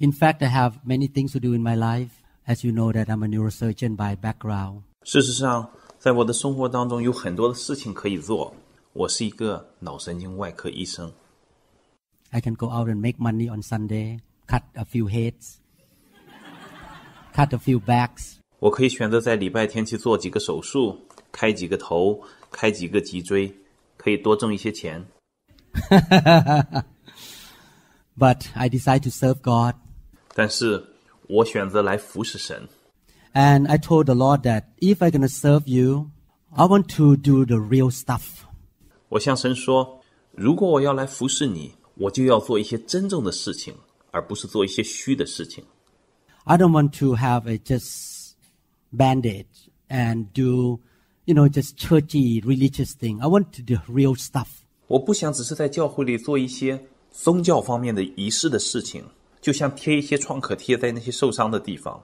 In fact, I have many things to do in my life. As you know, that I'm a neurosurgeon by background. 事实上，在我的生活当中有很多的事情可以做。我是一个脑神经外科医生。I can go out and make money on Sunday, cut a few heads, cut a few backs. 我可以选择在礼拜天去做几个手术，开几个头，开几个脊椎，可以多挣一些钱。But I decide to serve God. And I told the Lord that if I'm gonna serve you, I want to do the real stuff. I do don't want to have a just bandage and do, you know, just churchy religious thing. I want to do real stuff. 我不想只是在教会里做一些宗教方面的仪式的事情。就像贴一些创可贴在那些受伤的地方。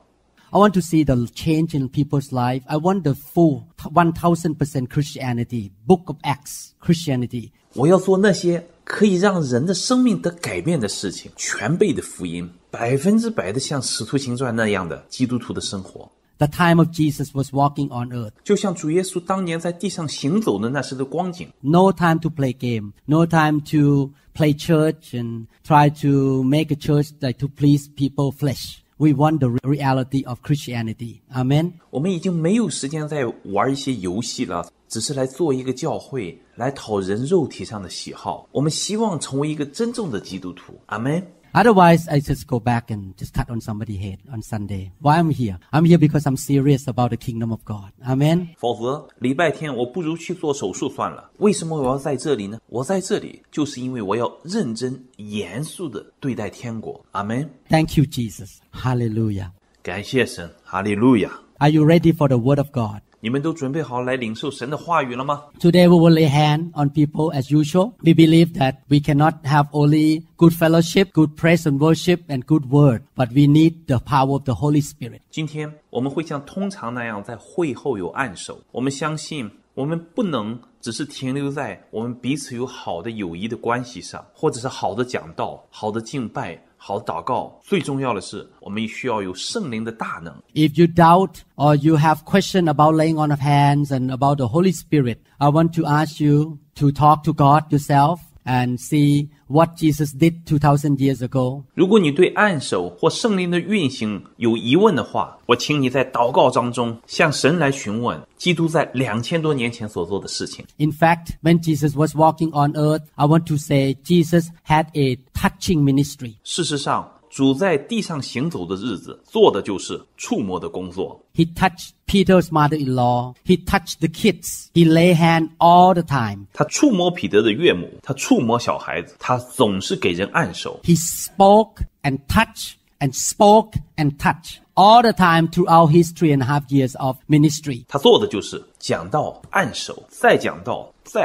I want to see the change in people's life. I want the full one thousand percent Christianity, Book of Acts Christianity. 我要做那些可以让人的生命的改变的事情，全辈的福音，百分之百的像使徒行传那样的基督徒的生活。The time of Jesus was walking on earth. 就像主耶稣当年在地上行走的那时的光景。No time to play game. No time to play church and try to make a church that to please people flesh. We want the reality of Christianity. Amen. 我们已经没有时间再玩一些游戏了，只是来做一个教会，来讨人肉体上的喜好。我们希望成为一个真正的基督徒。Amen. Otherwise, I just go back and just cut on somebody's head on Sunday. Why I'm here? I'm here because I'm serious about the kingdom of God. Amen. Thank you, Jesus. Hallelujah. 感谢神，哈利路亚。Are you ready for the word of God? 你们都准备好来领受神的话语了吗？Today we will lay hand on people as usual. We believe that we cannot have only good fellowship, good praise and worship, and good word, but we need the power of the Holy Spirit. 今天我们会像通常那样在会后有按手。我们相信，我们不能只是停留在我们彼此有好的友谊的关系上，或者是好的讲道、好的敬拜。好祷告，最重要的是，我们需要有圣灵的大能。If you doubt or you have question about laying on of hands and about the Holy Spirit, I want to ask you to talk to God yourself and see what Jesus did 2000 years ago. In fact, when Jesus was walking on earth, I want to say Jesus had a touching ministry. 事实上。主在地上行走的日子，做的就是触摸的工作。He touched Peter's mother-in-law. He touched the kids. He lay hand all the time. 他触摸彼得的岳母，他触摸小孩子，他总是给人按手。He spoke and touched and spoke and touched all the time throughout his three and a half years of ministry. 他做的就是讲道、按手，再讲道。he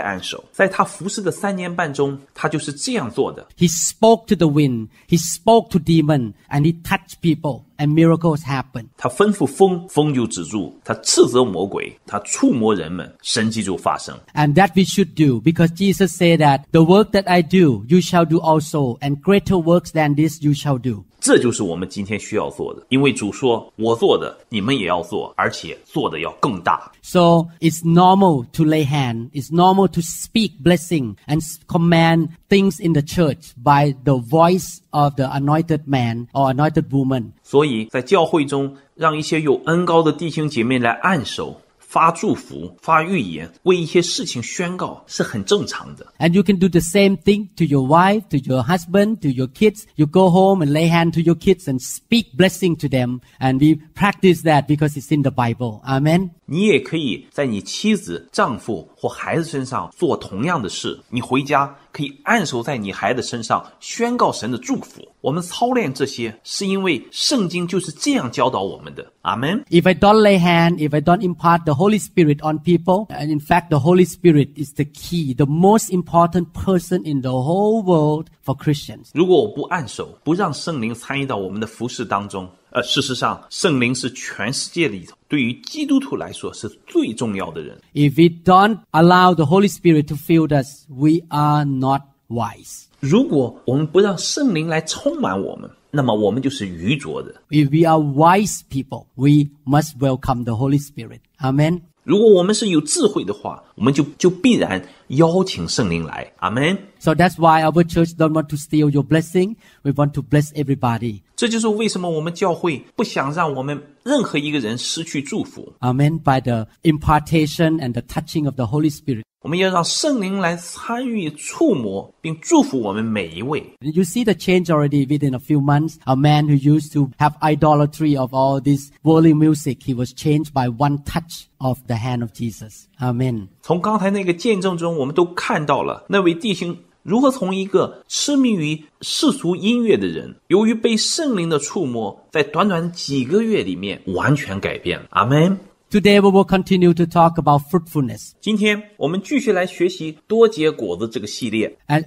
spoke to the wind, he spoke to demon, and he touched people and miracles happen. 他吩咐风，风就止住；他斥责魔鬼，他触摸人们，神迹就发生。And that we should do, because Jesus said that the work that I do, you shall do also, and greater works than this you shall do. 这就是我们今天需要做的，因为主说：“我做的，你们也要做，而且做的要更大。” So it's normal to lay hand. It's normal to speak blessing and command things in the church by the voice of the anointed man or anointed woman. woman。所以在教会中，让一些有恩高的弟兄姐妹来按手。发祝福、发预言、为一些事情宣告是很正常的。And you can do the same thing to your wife, to your husband, to your kids. You go home and lay hand to your kids and speak blessing to them. And we practice that because it's in the Bible. Amen. 你也可以在你妻子、丈夫或孩子身上做同样的事。你回家可以按手在你孩子身上宣告神的祝福。我们操练这些，是因为圣经就是这样教导我们的。阿门。If I don't lay h a n d if I don't impart the Holy Spirit on people, and in fact, the Holy Spirit is the key, the most important person in the whole world for Christians。如果我不按手，不让圣灵参与到我们的服饰当中。呃，事实上，圣灵是全世界里头，对于基督徒来说是最重要的人。If we don't allow the Holy Spirit to fill us, we are not wise. 如果我们不让圣灵来充满我们，那么我们就是愚拙的。If we are wise people, we must welcome the Holy Spirit. Amen. 如果我们是有智慧的话，我们就就必然。邀请圣灵来，阿门。So that's why our church don't want to steal your blessing. We want to bless everybody. 这就是为什么我们教会不想让我们任何一个人失去祝福。Amen. By the impartation and the touching of the Holy Spirit. 我们要让圣灵来参与、触摸并祝福我们每一位。You see the change already within a few months. A man who used to have idolatry of all this worldly music, he was changed by one touch of the hand of Jesus. Amen. 从刚才那个见证中，我们都看到了那位弟兄如何从一个痴迷于世俗音乐的人，由于被圣灵的触摸，在短短几个月里面完全改变。了。阿门。Today we will continue to talk about fruitfulness. And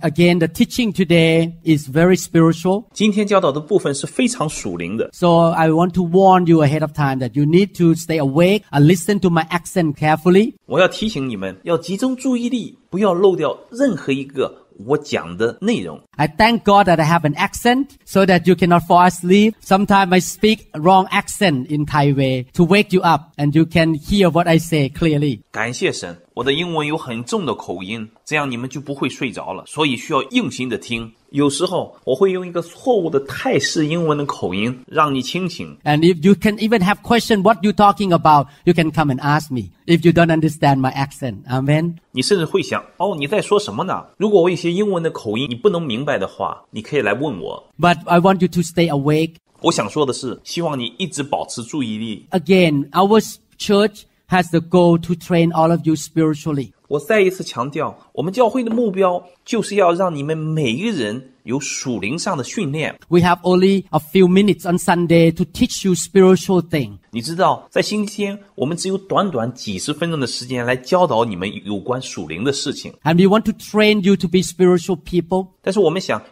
again, the teaching today is very spiritual. So I want to warn you ahead of time that you need to stay awake and listen to my accent carefully. 我讲的内容。I thank God that I have an accent so that you cannot fall asleep. Sometimes I speak wrong accent in Thai way to wake you up and you can hear what I say clearly. 感谢神，我的英文有很重的口音，这样你们就不会睡着了。所以需要用心的听。有时候我会用一个错误的泰式英文的口音让你清醒。And if you can even have question what you talking about, you can come and ask me if you don't understand my accent. Amen. 你甚至会想，哦，你在说什么呢？如果我有些英文的口音你不能明白的话，你可以来问我。But I want you to stay awake. 我想说的是，希望你一直保持注意力。Again, our church has the goal to train all of you spiritually. 我再一次强调，我们教会的目标就是要让你们每一个人。有属灵上的训练。We have only a few minutes on Sunday to teach you spiritual thing. 你知道，在星期天，我们只有短短几十分钟的时间来教导你们有关属灵的事情。And we want to train you to be spiritual people. you cannot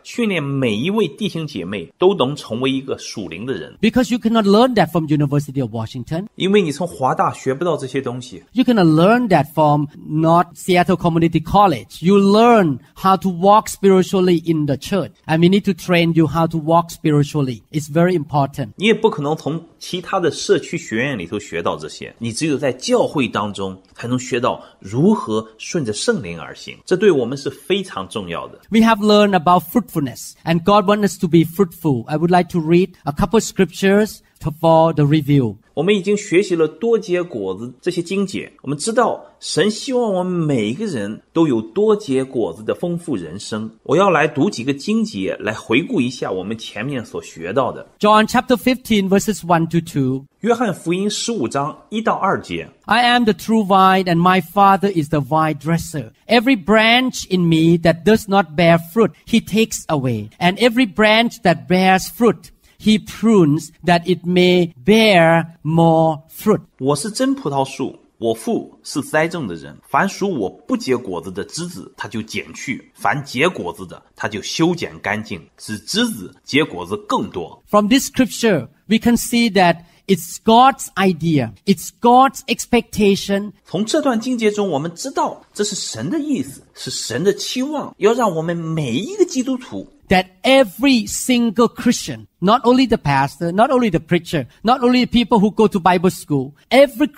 learn that from University of Washington. 因为你从华大学不到这些东西。You cannot learn that from North Seattle Community College. You learn how to walk spiritually in the church. And we need to train you how to walk spiritually. It's very important. 你也不可能从其他的社区学院里头学到这些，你只有在教会当中才能学到如何顺着圣灵而行。这对我们是非常重要的。We have learned about fruitfulness, and God wants us to be fruitful. I would like to read a couple scriptures for the review. 我们已经学习了多结果子这些经节，我们知道神希望我们每一个人都有多结果子的丰富人生。我要来读几个经节，来回顾一下我们前面所学到的。John chapter fifteen verses one to two，约翰福音十五章一到二节。I am the true vine, and my Father is the vine dresser. Every branch in me that does not bear fruit, he takes away, and every branch that bears fruit he prunes that it may bear more fruit. 我是真葡萄树，我父是栽种的人。凡属我不结果子的枝子，他就剪去；凡结果子的，他就修剪干净，使枝子结果子更多。From this scripture, we can see that It's God's idea. It's God's expectation. 从这段经节中，我们知道这是神的意思，是神的期望，要让我们每一个基督徒 that every single Christian, not only the pastor, not only the preacher, not only the people who go to Bible school, every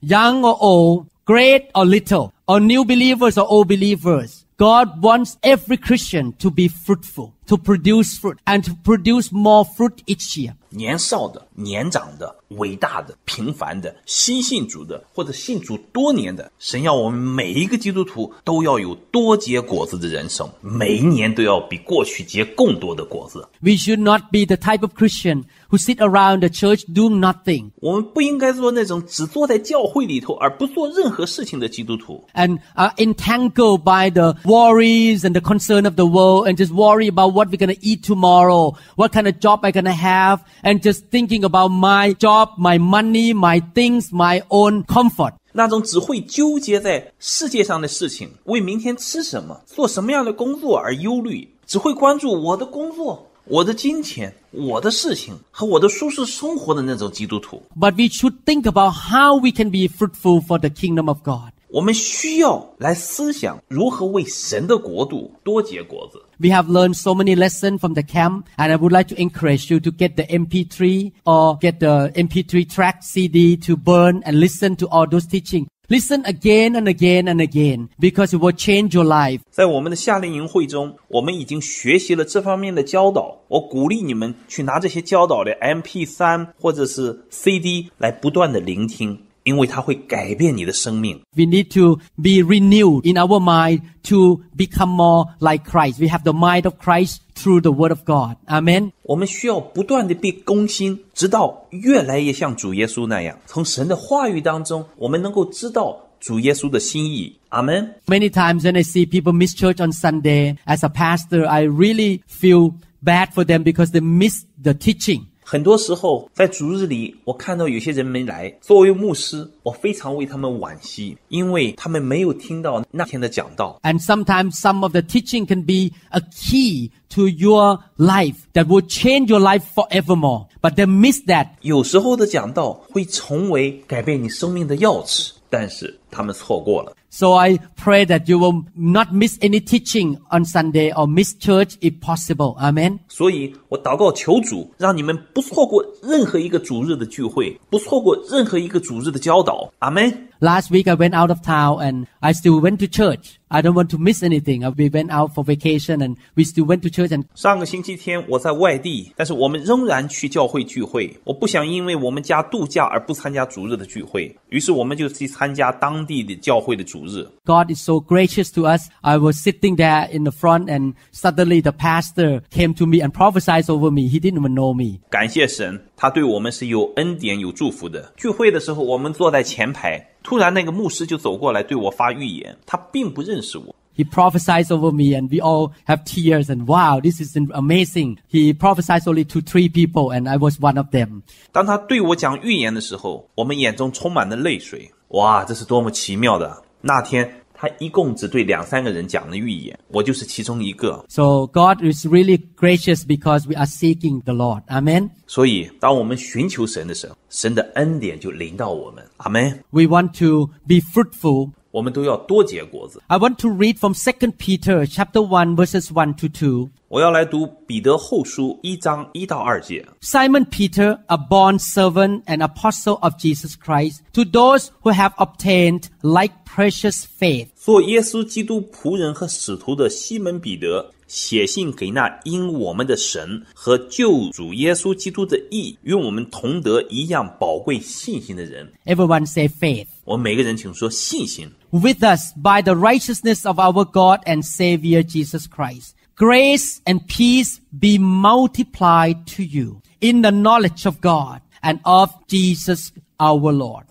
young or old, great or little, or new believers or old believers, God wants every Christian to be fruitful, to produce fruit, and to produce more fruit each year. 年少的、年长的、伟大的、平凡的、新信主的或者信主多年的，神要我们每一个基督徒都要有多结果子的人生，每一年都要比过去结更多的果子。We should not be the type of Christian. who sit around the church doing nothing. 我们不应该做那种只坐在教会里头而不做任何事情的基督徒。And are entangled by the worries and the concern of the world, and just worry about what we're going to eat tomorrow, what kind of job I'm going to have, and just thinking about my job, my money, my things, my own comfort. 那种只会纠结在世界上的事情，为明天吃什么、做什么样的工作而忧虑，只会关注我的工作、我的金钱、我的事情和我的舒适生活的那种基督徒。But we should think about how we can be fruitful for the kingdom of God. 我们需要来思想如何为神的国度多结果子。We have learned so many lessons from the camp, and I would like to encourage you to get the MP3 or get the MP3 track CD to burn and listen to all those teaching. Listen again and again and again, because it will change your life. 在我们的夏令营会中，我们已经学习了这方面的教导。我鼓励你们去拿这些教导的 MP3 或者是 CD 来不断的聆听。因为它会改变你的生命。We need to be renewed in our mind to become more like Christ. We have the mind of Christ through the Word of God. Amen. 我们需要不断的被更新，直到越来越像主耶稣那样。从神的话语当中，我们能够知道主耶稣的心意。Amen. Many times when I see people miss church on Sunday, as a pastor, I really feel bad for them because they miss the teaching. 很多时候，在逐日里，我看到有些人没来。作为牧师，我非常为他们惋惜，因为他们没有听到那天的讲道。And sometimes some of the teaching can be a key to your life that will change your life forevermore, but they miss that。有时候的讲道会成为改变你生命的钥匙，但是他们错过了。so i pray that you will not miss any teaching on sunday or miss church if possible amen 所以我祷告求主让你们不错过任何一个主日的聚会不错过任何一个主日的教导 amen Last week I went out of town and I still went to church. I don't want to miss anything. Uh, we went out for vacation and we still went to church. And 上个星期天我在外地，但是我们仍然去教会聚会。我不想因为我们家度假而不参加主日的聚会，于是我们就去参加当地的教会的主日。God is so gracious to us. I was sitting there in the front and suddenly the pastor came to me and prophesied over me. He didn't even know me. 感谢神，他对我们是有恩典有祝福的。聚会的时候，我们坐在前排。突然，那个牧师就走过来对我发预言。他并不认识我。He prophesies over me, and we all have tears. And wow, this is amazing. He prophesies only to three people, and I was one of them. 当他对我讲预言的时候，我们眼中充满了泪水。哇，这是多么奇妙的那天！他一共只对两三个人讲了预言，我就是其中一个。So God is really gracious because we are seeking the Lord, Amen. 所以当我们寻求神的时候，神的恩典就临到我们，Amen. We want to be fruitful. 我们都要多结果子。I want to read from Second Peter chapter one verses one to two. 我要来读彼得后书一章一到二节。Simon Peter, a born servant and apostle of Jesus Christ, to those who have obtained like precious faith，做耶稣基督仆人和使徒的西门彼得，写信给那因我们的神和救主耶稣基督的义，与我们同得一样宝贵信心的人。Everyone say faith。我们每个人请说信心。With us by the righteousness of our God and Savior Jesus Christ。grace and peace be multiplied to you in the knowledge of God and of Jesus our Lord.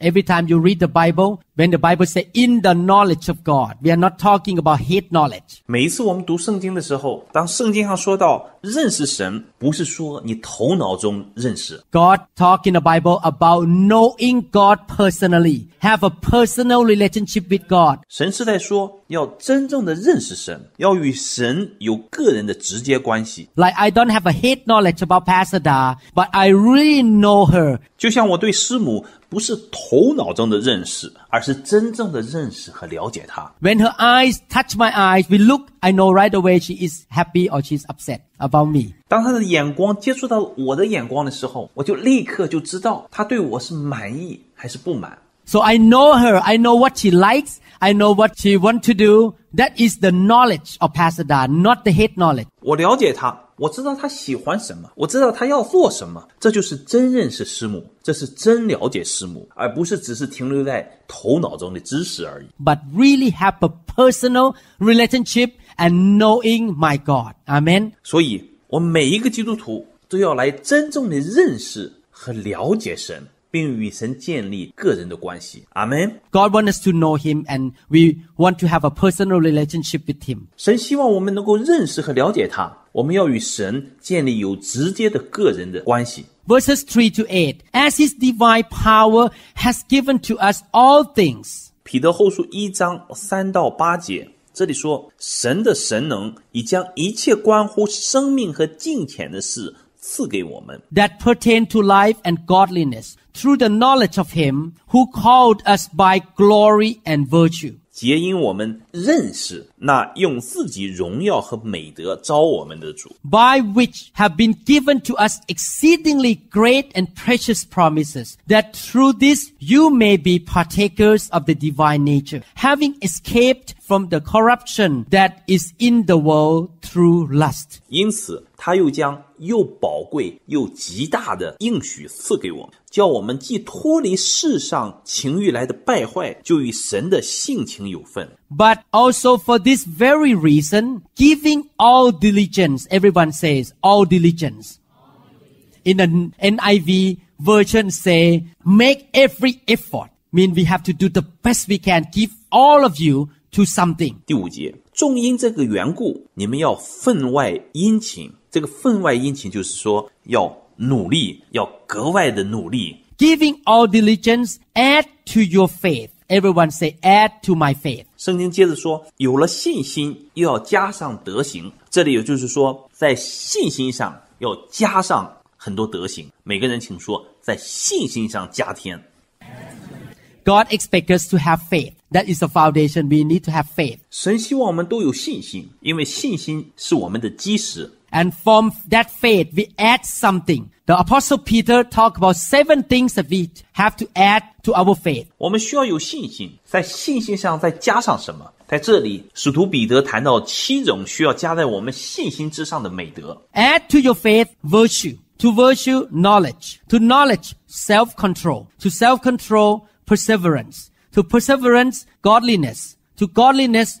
Every time you read the Bible, when the Bible says in the knowledge of God, we are not talking about head knowledge. 每一次我们读圣经的时候，当圣经上说到认识神，不是说你头脑中认识。God talk in the Bible about knowing God personally, have a personal relationship with God. 神是在说要真正的认识神，要与神有个人的直接关系。Like I don't have a head knowledge about Pastor Da, but I really know her. 就像我对师母不是头脑中的认识，而是真正的认识和了解他。When her eyes touch my eyes, we look. I know right away she is happy or she's upset about me. 当她的眼光接触到我的眼光的时候，我就立刻就知道她对我是满意还是不满。So I know her. I know what she likes. I know what she want to do. That is the knowledge of Pastor Pasada, not the hate knowledge. 我了解她，我知道她喜欢什么，我知道她要做什么，这就是真认识师母，这是真了解师母，而不是只是停留在头脑中的知识而已。But really have a personal relationship and knowing my God. Amen. 所以，我每一个基督徒都要来真正的认识和了解神。并与神建立个人的关系。阿门。God wants us to know Him, and we want to have a personal relationship with Him. 神希望我们能够认识和了解他，我们要与神建立有直接的个人的关系。Verses three to eight, as His divine power has given to us all things. 彼得后书一章三到八节。这里说，神的神能已将一切关乎生命和金钱的事赐给我们，that pertain to life and godliness through the knowledge of him who called us by glory and virtue. 皆因我们认识那用自己荣耀和美德招我们的主，by which have been given to us exceedingly great and precious promises, that through this you may be partakers of the divine nature, having escaped from the corruption that is in the world through lust。因此，他又将又宝贵又极大的应许赐给我们，叫我们既脱离世上情欲来的败坏，就与神的性情有份。But also for this very reason, giving all diligence, everyone says all diligence. In an NIV version, say make every effort. Mean we have to do the best we can. Give all of you to something. 第五节，重因这个缘故，你们要分外殷勤。这个分外殷勤，就是说要努力，要格外的努力。Giving all diligence, add to your faith. Everyone say, add to my faith. 圣经接着说，有了信心，又要加上德行。这里也就是说，在信心上要加上很多德行。每个人请说，在信心上加添。God expects us to have faith. That is the foundation we need to have faith. 神希望我们都有信心，因为信心是我们的基石。And from that faith, we add something. The Apostle Peter talked about seven things that we have to add to our faith. Add to your faith virtue, to virtue knowledge, to knowledge self-control, to self-control perseverance, to perseverance godliness, to godliness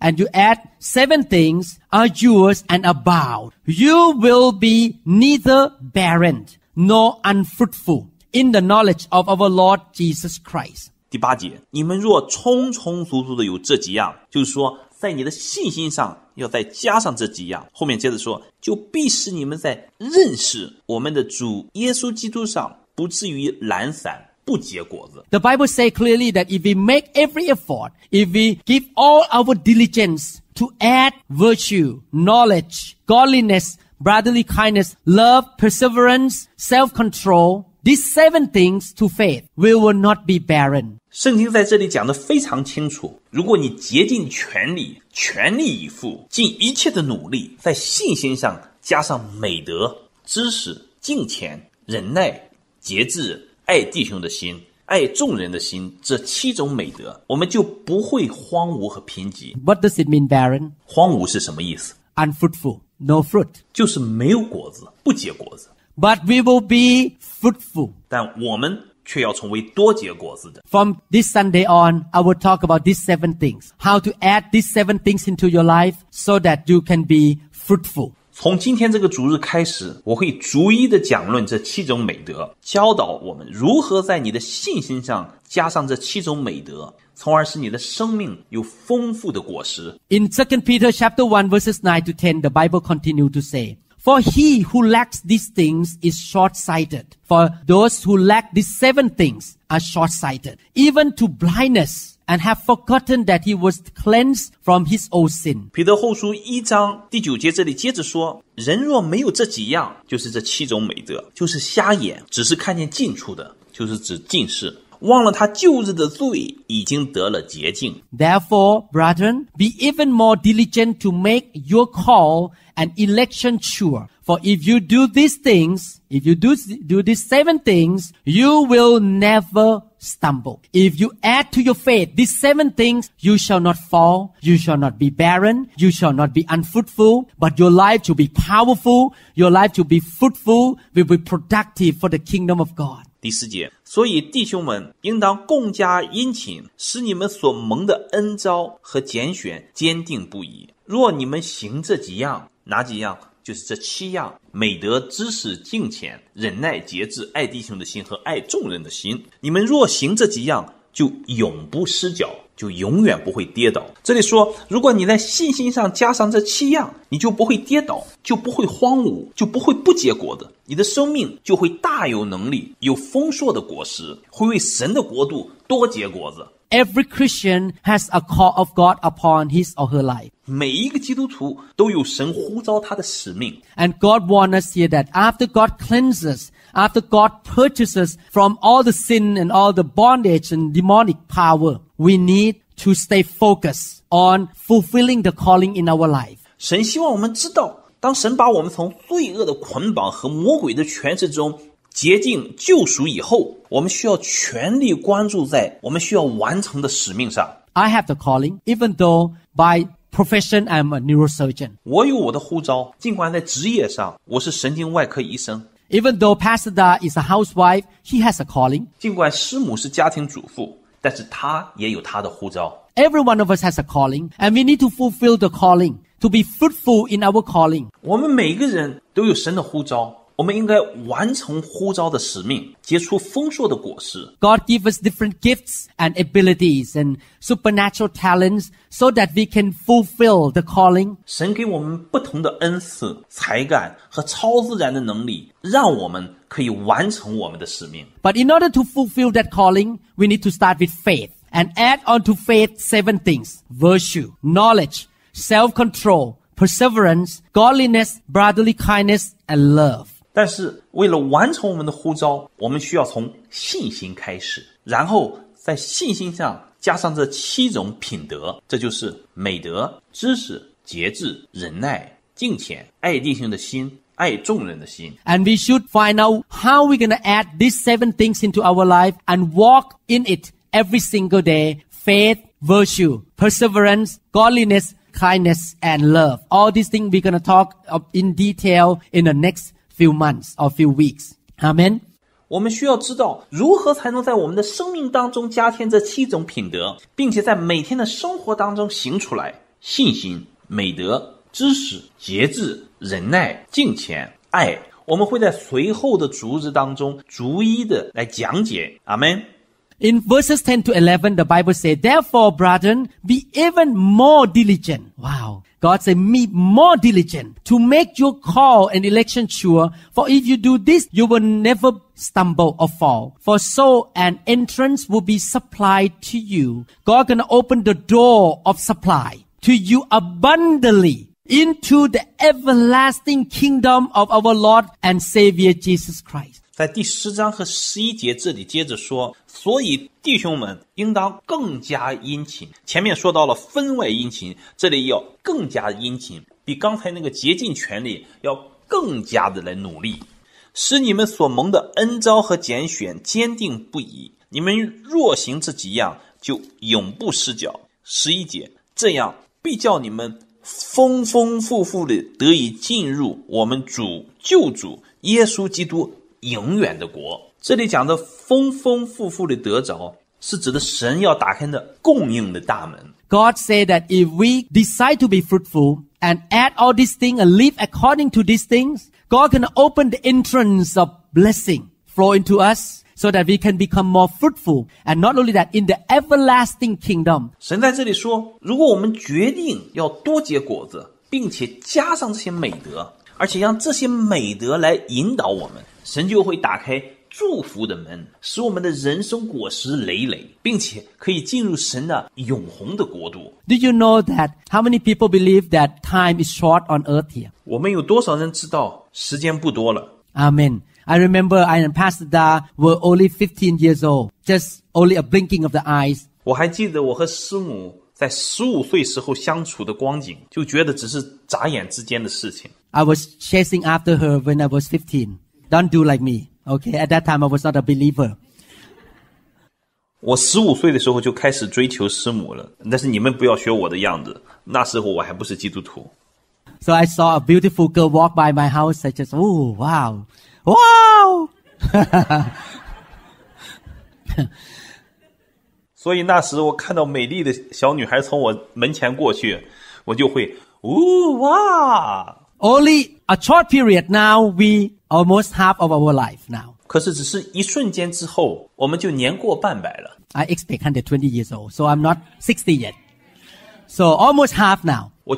And you add seven things are yours and a b o u t You will be neither barren nor unfruitful in the knowledge of our Lord Jesus Christ. 第八节，你们若充充足足的有这几样，就是说，在你的信心上要再加上这几样。后面接着说，就必使你们在认识我们的主耶稣基督上不至于懒散。不结果子。The Bible says clearly that if we make every effort, if we give all our diligence to add virtue, knowledge, godliness, brotherly kindness, love, perseverance, self-control, these seven things to faith, we will not be barren. 圣经在这里讲的非常清楚，如果你竭尽全力、全力以赴，尽一切的努力，在信心上加上美德、知识、敬虔、忍耐、节制。爱弟兄的心。爱众人的心，这七种美德，我们就不会荒芜和贫瘠。What does it mean, barren？荒芜是什么意思？Unfruitful, no fruit，就是没有果子，不结果子。But we will be fruitful，但我们却要成为多结果子的。From this Sunday on, I will talk about these seven things, how to add these seven things into your life so that you can be fruitful. 从今天这个主日开始，我会逐一的讲论这七种美德，教导我们如何在你的信心上加上这七种美德，从而使你的生命有丰富的果实。In Second Peter chapter one verses nine to ten, the Bible continued to say. For he who lacks these things is short sighted. For those who lack these seven things are short sighted, even to blindness. And have forgotten that he was cleansed from his old sin。彼得后书一章第九节这里接着说：“人若没有这几样，就是这七种美德，就是瞎眼，只是看见近处的，就是指近视，忘了他旧日的罪，已经得了洁净。Therefore, brethren, be even more diligent to make your call and election sure. For if you do these things, if you do do these seven things, you will never stumble. If you add to your faith these seven things, you shall not fall, you shall not be barren, you shall not be unfruitful, but your life shall be powerful, your life shall be fruitful, will be productive for the kingdom of God. 第四节，所以弟兄们应当共加殷勤，使你们所蒙的恩招和拣选坚定不移。若你们行这几样，哪几样？就是这七样：美德、知识、敬虔、忍耐、节制、爱弟兄的心和爱众人的心。你们若行这几样，就永不失脚。就永远不会跌倒。这里说，如果你在信心上加上这七样，你就不会跌倒，就不会荒芜，就不会不结果的。你的生命就会大有能力，有丰硕的果实，会为神的国度多结果子。Every Christian has a call of God upon his or her life. 每一个基督徒都有神呼召他的使命。And God warns us here that after God cleanses, after God purchases from all the sin and all the bondage and demonic power we need to stay focused on fulfilling the calling in our life. 神希望我们知道，当神把我们从罪恶的捆绑和魔鬼的权势中洁净、救赎以后，我们需要全力关注在我们需要完成的使命上。I have the calling, even though by profession I'm a neurosurgeon. 我有我的护照，尽管在职业上我是神经外科医生。Even though Pastor Da is a housewife, he has a calling. 尽管师母是家庭主妇。但是他也有他的呼召。Every one of us has a calling, and we need to fulfill the calling to be fruitful in our calling. 我们每个人都有神的呼召，我们应该完成呼召的使命，结出丰硕的果实。God give us different gifts and abilities and supernatural talents so that we can fulfill the calling. 神给我们不同的恩赐、才干和超自然的能力，让我们可以完成我们的使命。But in order to fulfill that calling, we need to start with faith and add onto faith seven things: virtue, knowledge, self-control, perseverance, godliness, brotherly kindness, and love. 但是为了完成我们的呼召，我们需要从信心开始，然后在信心上加上这七种品德，这就是美德、知识、节制、忍耐、敬虔、爱弟兄的心。爱众人的心。And we should find out how we're going to add these seven things into our life and walk in it every single day. Faith, virtue, perseverance, godliness, kindness, and love. All these things we're going to talk in detail in the next few months or few weeks. Amen. 我们需要知道如何才能在我们的生命当中加添这七种品德，并且在每天的生活当中行出来：信心、美德、知识、节制、忍耐、敬虔、爱。我们会在随后的逐日当中逐一的来讲解。阿门。In verses 10 to 11, the Bible says, Therefore, brethren, be even more diligent. Wow. God said, be more diligent to make your call and election sure. For if you do this, you will never stumble or fall. For so an entrance will be supplied to you. God gonna open the door of supply to you abundantly into t h everlasting e kingdom of our Lord and Savior Jesus Christ。在第十章和十一节这里接着说，所以弟兄们应当更加殷勤。前面说到了分外殷勤，这里要更加殷勤，比刚才那个竭尽全力要更加的来努力，使你们所蒙的恩招和拣选坚定不移。你们若行这几样，就永不失脚。十一节这样必叫你们。丰丰富富的得以进入我们主救主耶稣基督永远的国。这里讲的丰丰富富的得着，是指的神要打开的供应的大门。God said that if we decide to be fruitful and add all these things and live according to these things, God can open the entrance of blessing flow into us so that we can become more fruitful. And not only that, in the everlasting kingdom. 神在这里说，如果我们决定要多结果子，并且加上这些美德，而且让这些美德来引导我们，神就会打开祝福的门，使我们的人生果实累累，并且可以进入神的永恒的国度。Do you know that how many people believe that time is short on earth here? 我们有多少人知道时间不多了？Amen. I remember I and Pastor Da were only 15 years old, just only a blinking of the eyes. 我还记得我和师母在十五岁时候相处的光景，就觉得只是眨眼之间的事情。I was chasing after her when I was 15. Don't do like me, okay? At that time I was not a believer. 我十五岁的时候就开始追求师母了，但是你们不要学我的样子。那时候我还不是基督徒。So I saw a beautiful girl walk by my house. I just, oh wow, 哇！所以那时我看到美丽的小女孩从我门前过去，我就会呜哇。Only a short period now, we almost half of our life now. 可是只是一瞬间之后，我们就年过半百了。I expect hundred twenty years old, so I'm not sixty yet. So almost half now. So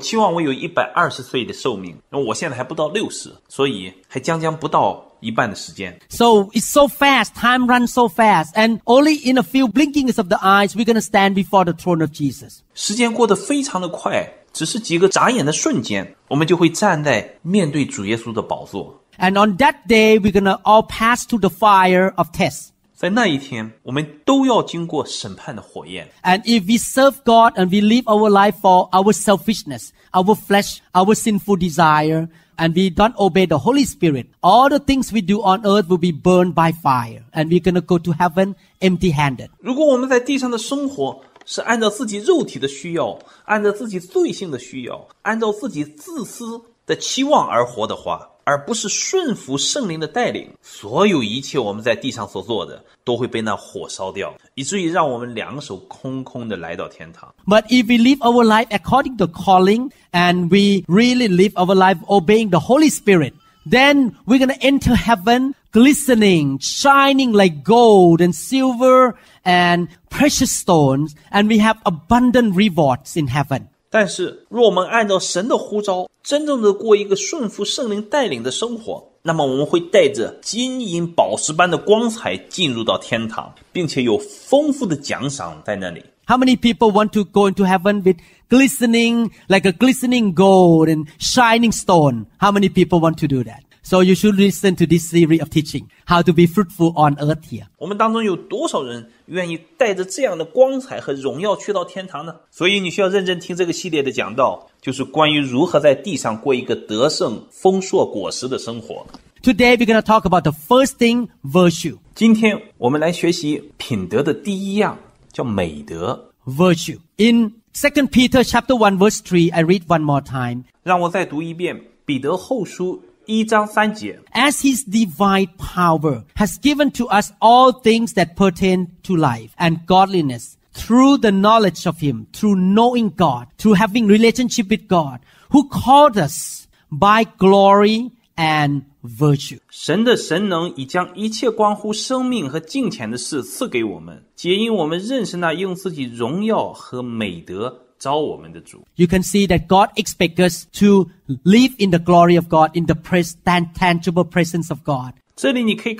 it's so fast, time runs so fast, and only in a few blinkings of the eyes we're gonna stand before the throne of Jesus. 时间过得非常的快，只是几个眨眼的瞬间，我们就会站在面对主耶稣的宝座。And on that day, we're gonna all pass through the fire of tests. 在那一天，我们都要经过审判的火焰。And if we serve God and we live our life for our selfishness, our flesh, our sinful desire, and we don't obey the Holy Spirit, all the things we do on earth will be burned by fire, and we're gonna go to heaven empty-handed. 如果我们在地上的生活是按照自己肉体的需要，按照自己罪性的需要，按照自己自私的期望而活的话，而不是顺服圣灵的带领，所有一切我们在地上所做的，都会被那火烧掉，以至于让我们两手空空的来到天堂。But if we live our life according to calling and we really live our life obeying the Holy Spirit, then we're gonna enter heaven glistening, shining like gold and silver and precious stones, and we have abundant rewards in heaven. 但是，若我们按照神的呼召，真正的过一个顺服圣灵带领的生活，那么我们会带着金银宝石般的光彩进入到天堂，并且有丰富的奖赏在那里。How many people want to go into heaven with glistening like a glistening gold and shining stone? How many people want to do that? So you should listen to this series of teaching, how to be fruitful on earth here. 我们当中有多少人愿意带着这样的光彩和荣耀去到天堂呢？所以你需要认真听这个系列的讲道，就是关于如何在地上过一个得胜、丰硕果实的生活。Today we're going to talk about the first thing, virtue. 今天我们来学习品德的第一样，叫美德 （virtue）。In Second Peter chapter one verse three, I read one more time. 让我再读一遍《彼得后书》一章三节。As His divine power has given to us all things that pertain to life and godliness through the knowledge of Him, through knowing God, through having relationship with God, who called us by glory and virtue。神的神能已将一切关乎生命和金钱的事赐给我们，皆因我们认识那用自己荣耀和美德。you can see that God expects us to live in the glory of God, in the tangible presence of God. And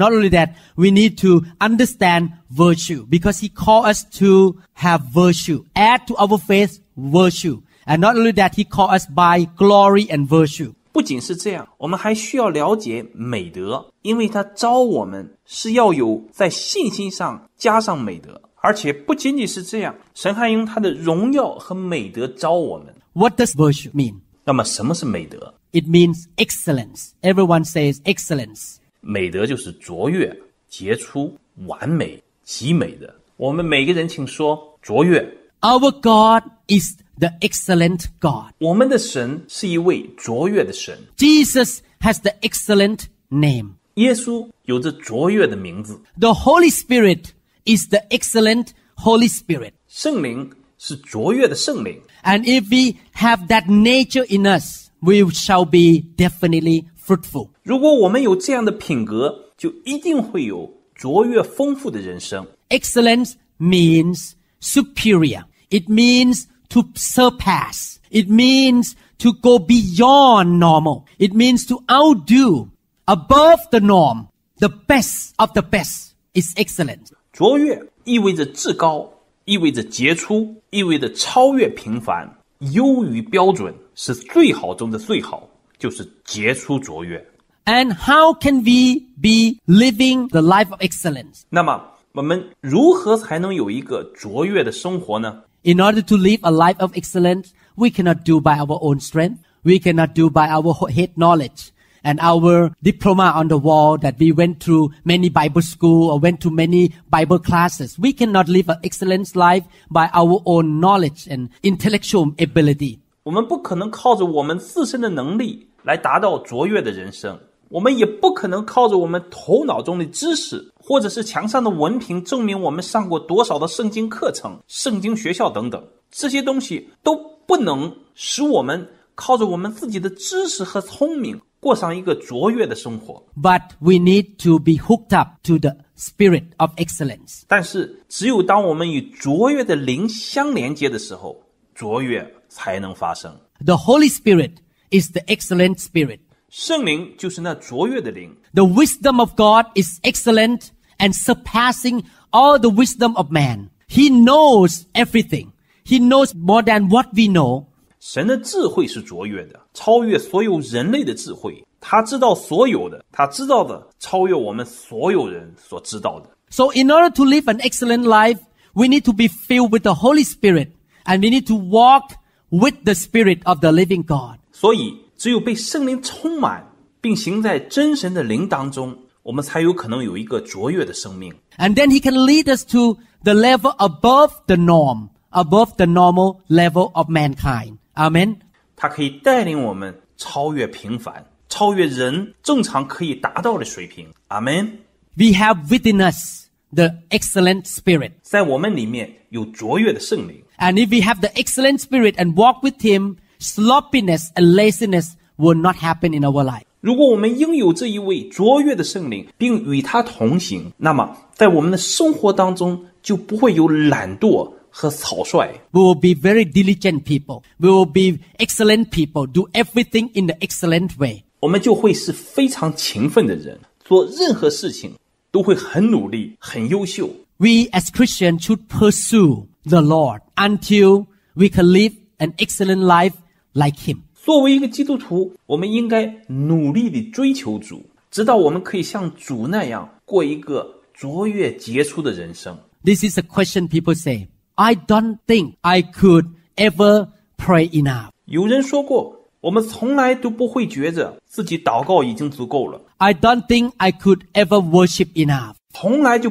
not only that, we need to understand virtue because He called us to have virtue, add to our faith virtue. And not only that, He called us by glory and virtue. 不仅是这样，我们还需要了解美德，因为他招我们是要有在信心上加上美德，而且不仅仅是这样，神还用他的荣耀和美德招我们。What does virtue mean？那么什么是美德？It means excellence. Everyone says excellence. 美德就是卓越、杰出、完美、极美的。我们每个人请说卓越。Our God is the excellent God. Jesus has the excellent name. 耶稣有着卓越的名字。The Holy Spirit is the excellent Holy Spirit. if we have that nature in us, we shall be definitely fruitful. means superior. It means to surpass. It means to go beyond normal. It means to outdo, above the norm, the best of the best is excellent. 卓越意味着至高，意味着杰出，意味着超越平凡，优于标准，是最好中的最好，就是杰出卓越。And how can we be living the life of excellence？那么我们如何才能有一个卓越的生活呢？in order to live a life of excellence, we cannot do by our own strength. We cannot do by our head knowledge and our diploma on the wall that we went through many Bible school or went to many Bible classes. We cannot live an excellent life by our own knowledge and intellectual ability. 我们不可能靠着我们自身的能力来达到卓越的人生，我们也不可能靠着我们头脑中的知识或者是墙上的文凭，证明我们上过多少的圣经课程、圣经学校等等，这些东西都不能使我们靠着我们自己的知识和聪明过上一个卓越的生活。But we need to be hooked up to the spirit of excellence。但是，只有当我们与卓越的灵相连接的时候，卓越才能发生。The Holy Spirit is the excellent spirit。圣灵就是那卓越的灵。The wisdom of God is excellent。and surpassing all the wisdom of man. He knows everything. He knows more than what we know. 神的智慧是卓越的，超越所有人类的智慧。他知道所有的，他知道的超越我们所有人所知道的。So in order to live an excellent life, we need to be filled with the Holy Spirit, and we need to walk with the Spirit of the Living God. 所以，只有被圣灵充满，并行在真神的灵当中，我们才有可能有一个卓越的生命。And then he can lead us to the level above the norm, above the normal level of mankind. Amen. 他可以带领我们超越平凡，超越人正常可以达到的水平。Amen. We have within us the excellent spirit. 在我们里面有卓越的圣灵。And if we have the excellent spirit and walk with him, sloppiness and laziness will not happen in our life. 如果我们拥有这一位卓越的圣灵，并与他同行，那么在我们的生活当中就不会有懒惰。和草率。We will be very diligent people. We will be excellent people. Do everything in the excellent way. 我们就会是非常勤奋的人，做任何事情都会很努力、很优秀。We as Christians should pursue the Lord until we can live an excellent life like Him. This is a question people say. I don't think I could ever pray enough. 有人说过，我们从来都不会觉着自己祷告已经足够了。I don't think I could ever worship enough. I do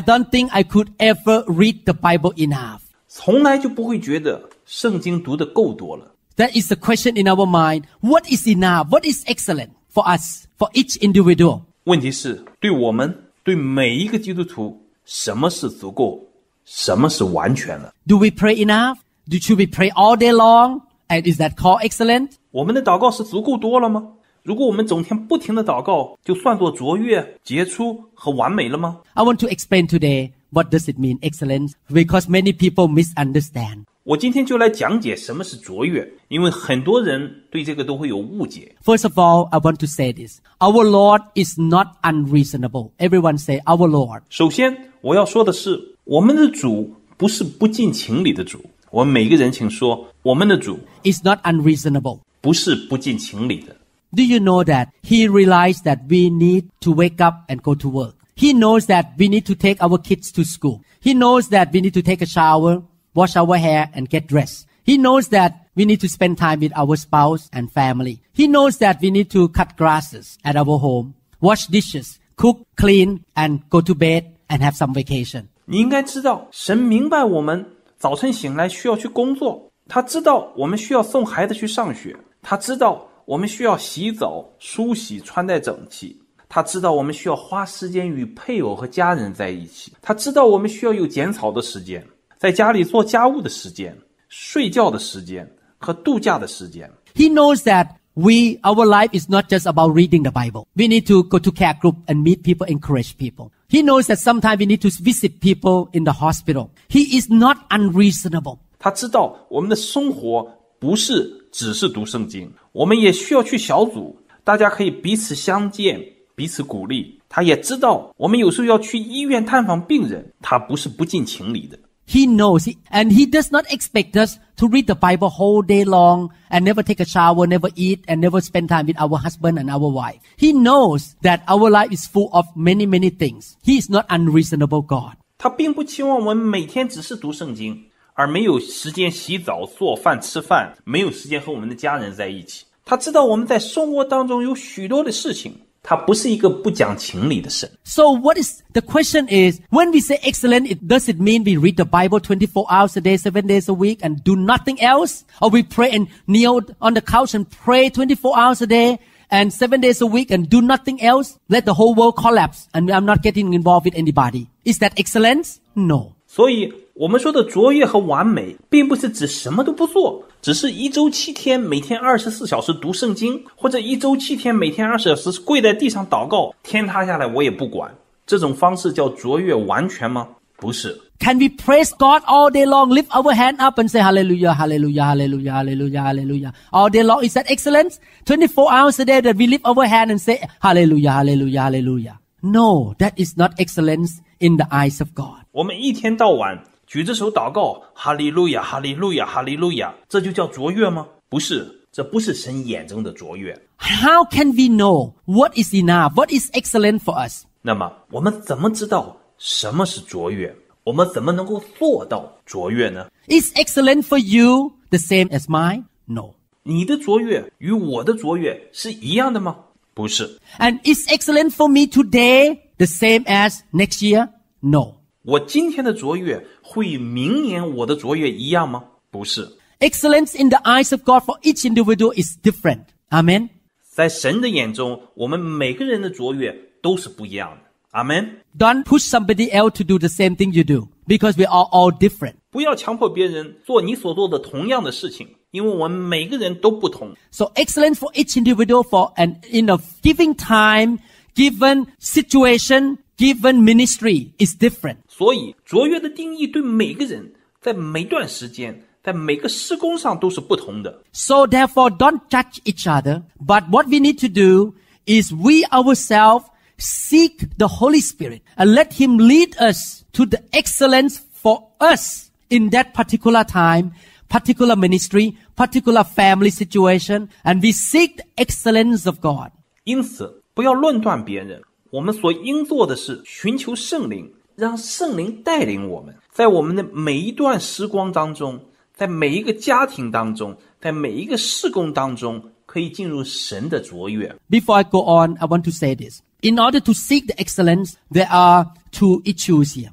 don't think I could ever read the Bible enough. 从来就不会觉得圣经读的够多了。That is the question in our mind. What is enough? What is excellent for us, for each individual? 问题是，对我们，对每一个基督徒，什么是足够，什么是完全了？Do we pray enough? Do should we pray all day long? And is that called excellent? 我们的祷告是足够多了吗？如果我们整天不停的祷告，就算作卓越、杰出和完美了吗？I want to explain today what does it mean, excellence? Because many people misunderstand. 我今天就来讲解什么是卓越，因为很多人对这个都会有误解。First of all, I want to say this: Our Lord is not unreasonable. Everyone say, "Our Lord." 首先，我要说的是，我们的主不是不近情理的主。我们每个人请说，我们的主 is not unreasonable，不是不近情理的。Do you know that He realized that we need to wake up and go to work? He knows that we need to take our kids to school. He knows that we need to take a shower, wash our hair, and get dressed. He knows that we need to spend time with our spouse and family. He knows that we need to cut grasses at our home, wash dishes, cook, clean, and go to bed and have some vacation. 你应该知道，神明白我们早晨醒来需要去工作，他知道我们需要送孩子去上学，他知道我们需要洗澡、梳洗、穿戴整齐。他知道我们需要花时间与配偶和家人在一起。他知道我们需要有剪草的时间，在家里做家务的时间、睡觉的时间和度假的时间。He knows that we our life is not just about reading the Bible. We need to go to care group and meet people, encourage people. He knows that sometimes we need to visit people in the hospital. He is not unreasonable. 他知道我们的生活不是只是读圣经，我们也需要去小组，大家可以彼此相见。彼此鼓励。他也知道我们有时候要去医院探访病人，他不是不近情理的。He knows, and he does not expect us to read the Bible whole day long and never take a shower, never eat, and never spend time with our husband and our wife. He knows that our life is full of many, many things. He is not unreasonable God. 他并不期望我们每天只是读圣经，而没有时间洗澡、做饭、吃饭，没有时间和我们的家人在一起。他知道我们在生活当中有许多的事情。他不是一个不讲情理的神。So what is the question is when we say excellent, it does it mean we read the Bible 24 hours a day, seven days a week, and do nothing else, or we pray and kneel on the couch and pray 24 hours a day? and seven days a week and do nothing else, let the whole world collapse and I'm not getting involved with anybody. Is that excellence? No. 所以我们说的卓越和完美，并不是指什么都不做，只是一周七天，每天二十四小时读圣经，或者一周七天，每天二十小时跪在地上祷告，天塌下来我也不管。这种方式叫卓越完全吗？不是。Can we praise God all day long? Lift our hand up and say Hallelujah, Hallelujah, Hallelujah, Hallelujah, Hallelujah. All day long is that excellence? 24 hours a day that we lift our hand and say Hallelujah, Hallelujah, Hallelujah. No, that is not excellence in the eyes of God. 我们一天到晚举着手祷告，哈利路亚，哈利路亚，哈利路亚，这就叫卓越吗？不是，这不是神眼中的卓越。How can we know what is enough, what is excellent for us? 那么，我们怎么知道什么是卓越？我们怎么能够做到卓越呢？Is excellent for you the same as mine? No. 你的卓越与我的卓越是一样的吗？不是。And is excellent for me today, the same as next year. No. 我今天的卓越会与明年我的卓越一样吗？不是。Excellence in the eyes of God for each individual is different. Amen. 在神的眼中，我们每个人的卓越都是不一样的。Amen. Don't push somebody else to do the same thing you do because we are all different. 不要强迫别人做你所做的同样的事情，因为我们每个人都不同。So excellence for each individual for an in a given time, given situation, given ministry is different. 所以卓越的定义对每个人在每段时间。在每个施工上都是不同的。So therefore, don't judge each other. But what we need to do is we ourselves seek the Holy Spirit and let Him lead us to the excellence for us in that particular time particular ministry, particular family situation, and we seek the excellence of God. 因此，不要论断别人，我们所应做的是寻求圣灵，让圣灵带领我们，在我们的每一段时光当中，在每一个家庭当中，在每一个事工当中，可以进入神的卓越。Before I go on, I want to say this. In order to seek the excellence, there are two issues here.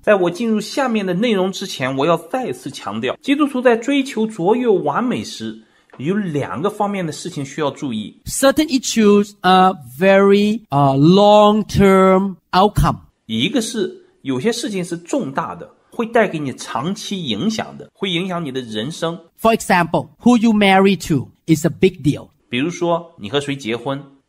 issues are very 啊、uh, long-term outcome. example, who you marry to is a big deal.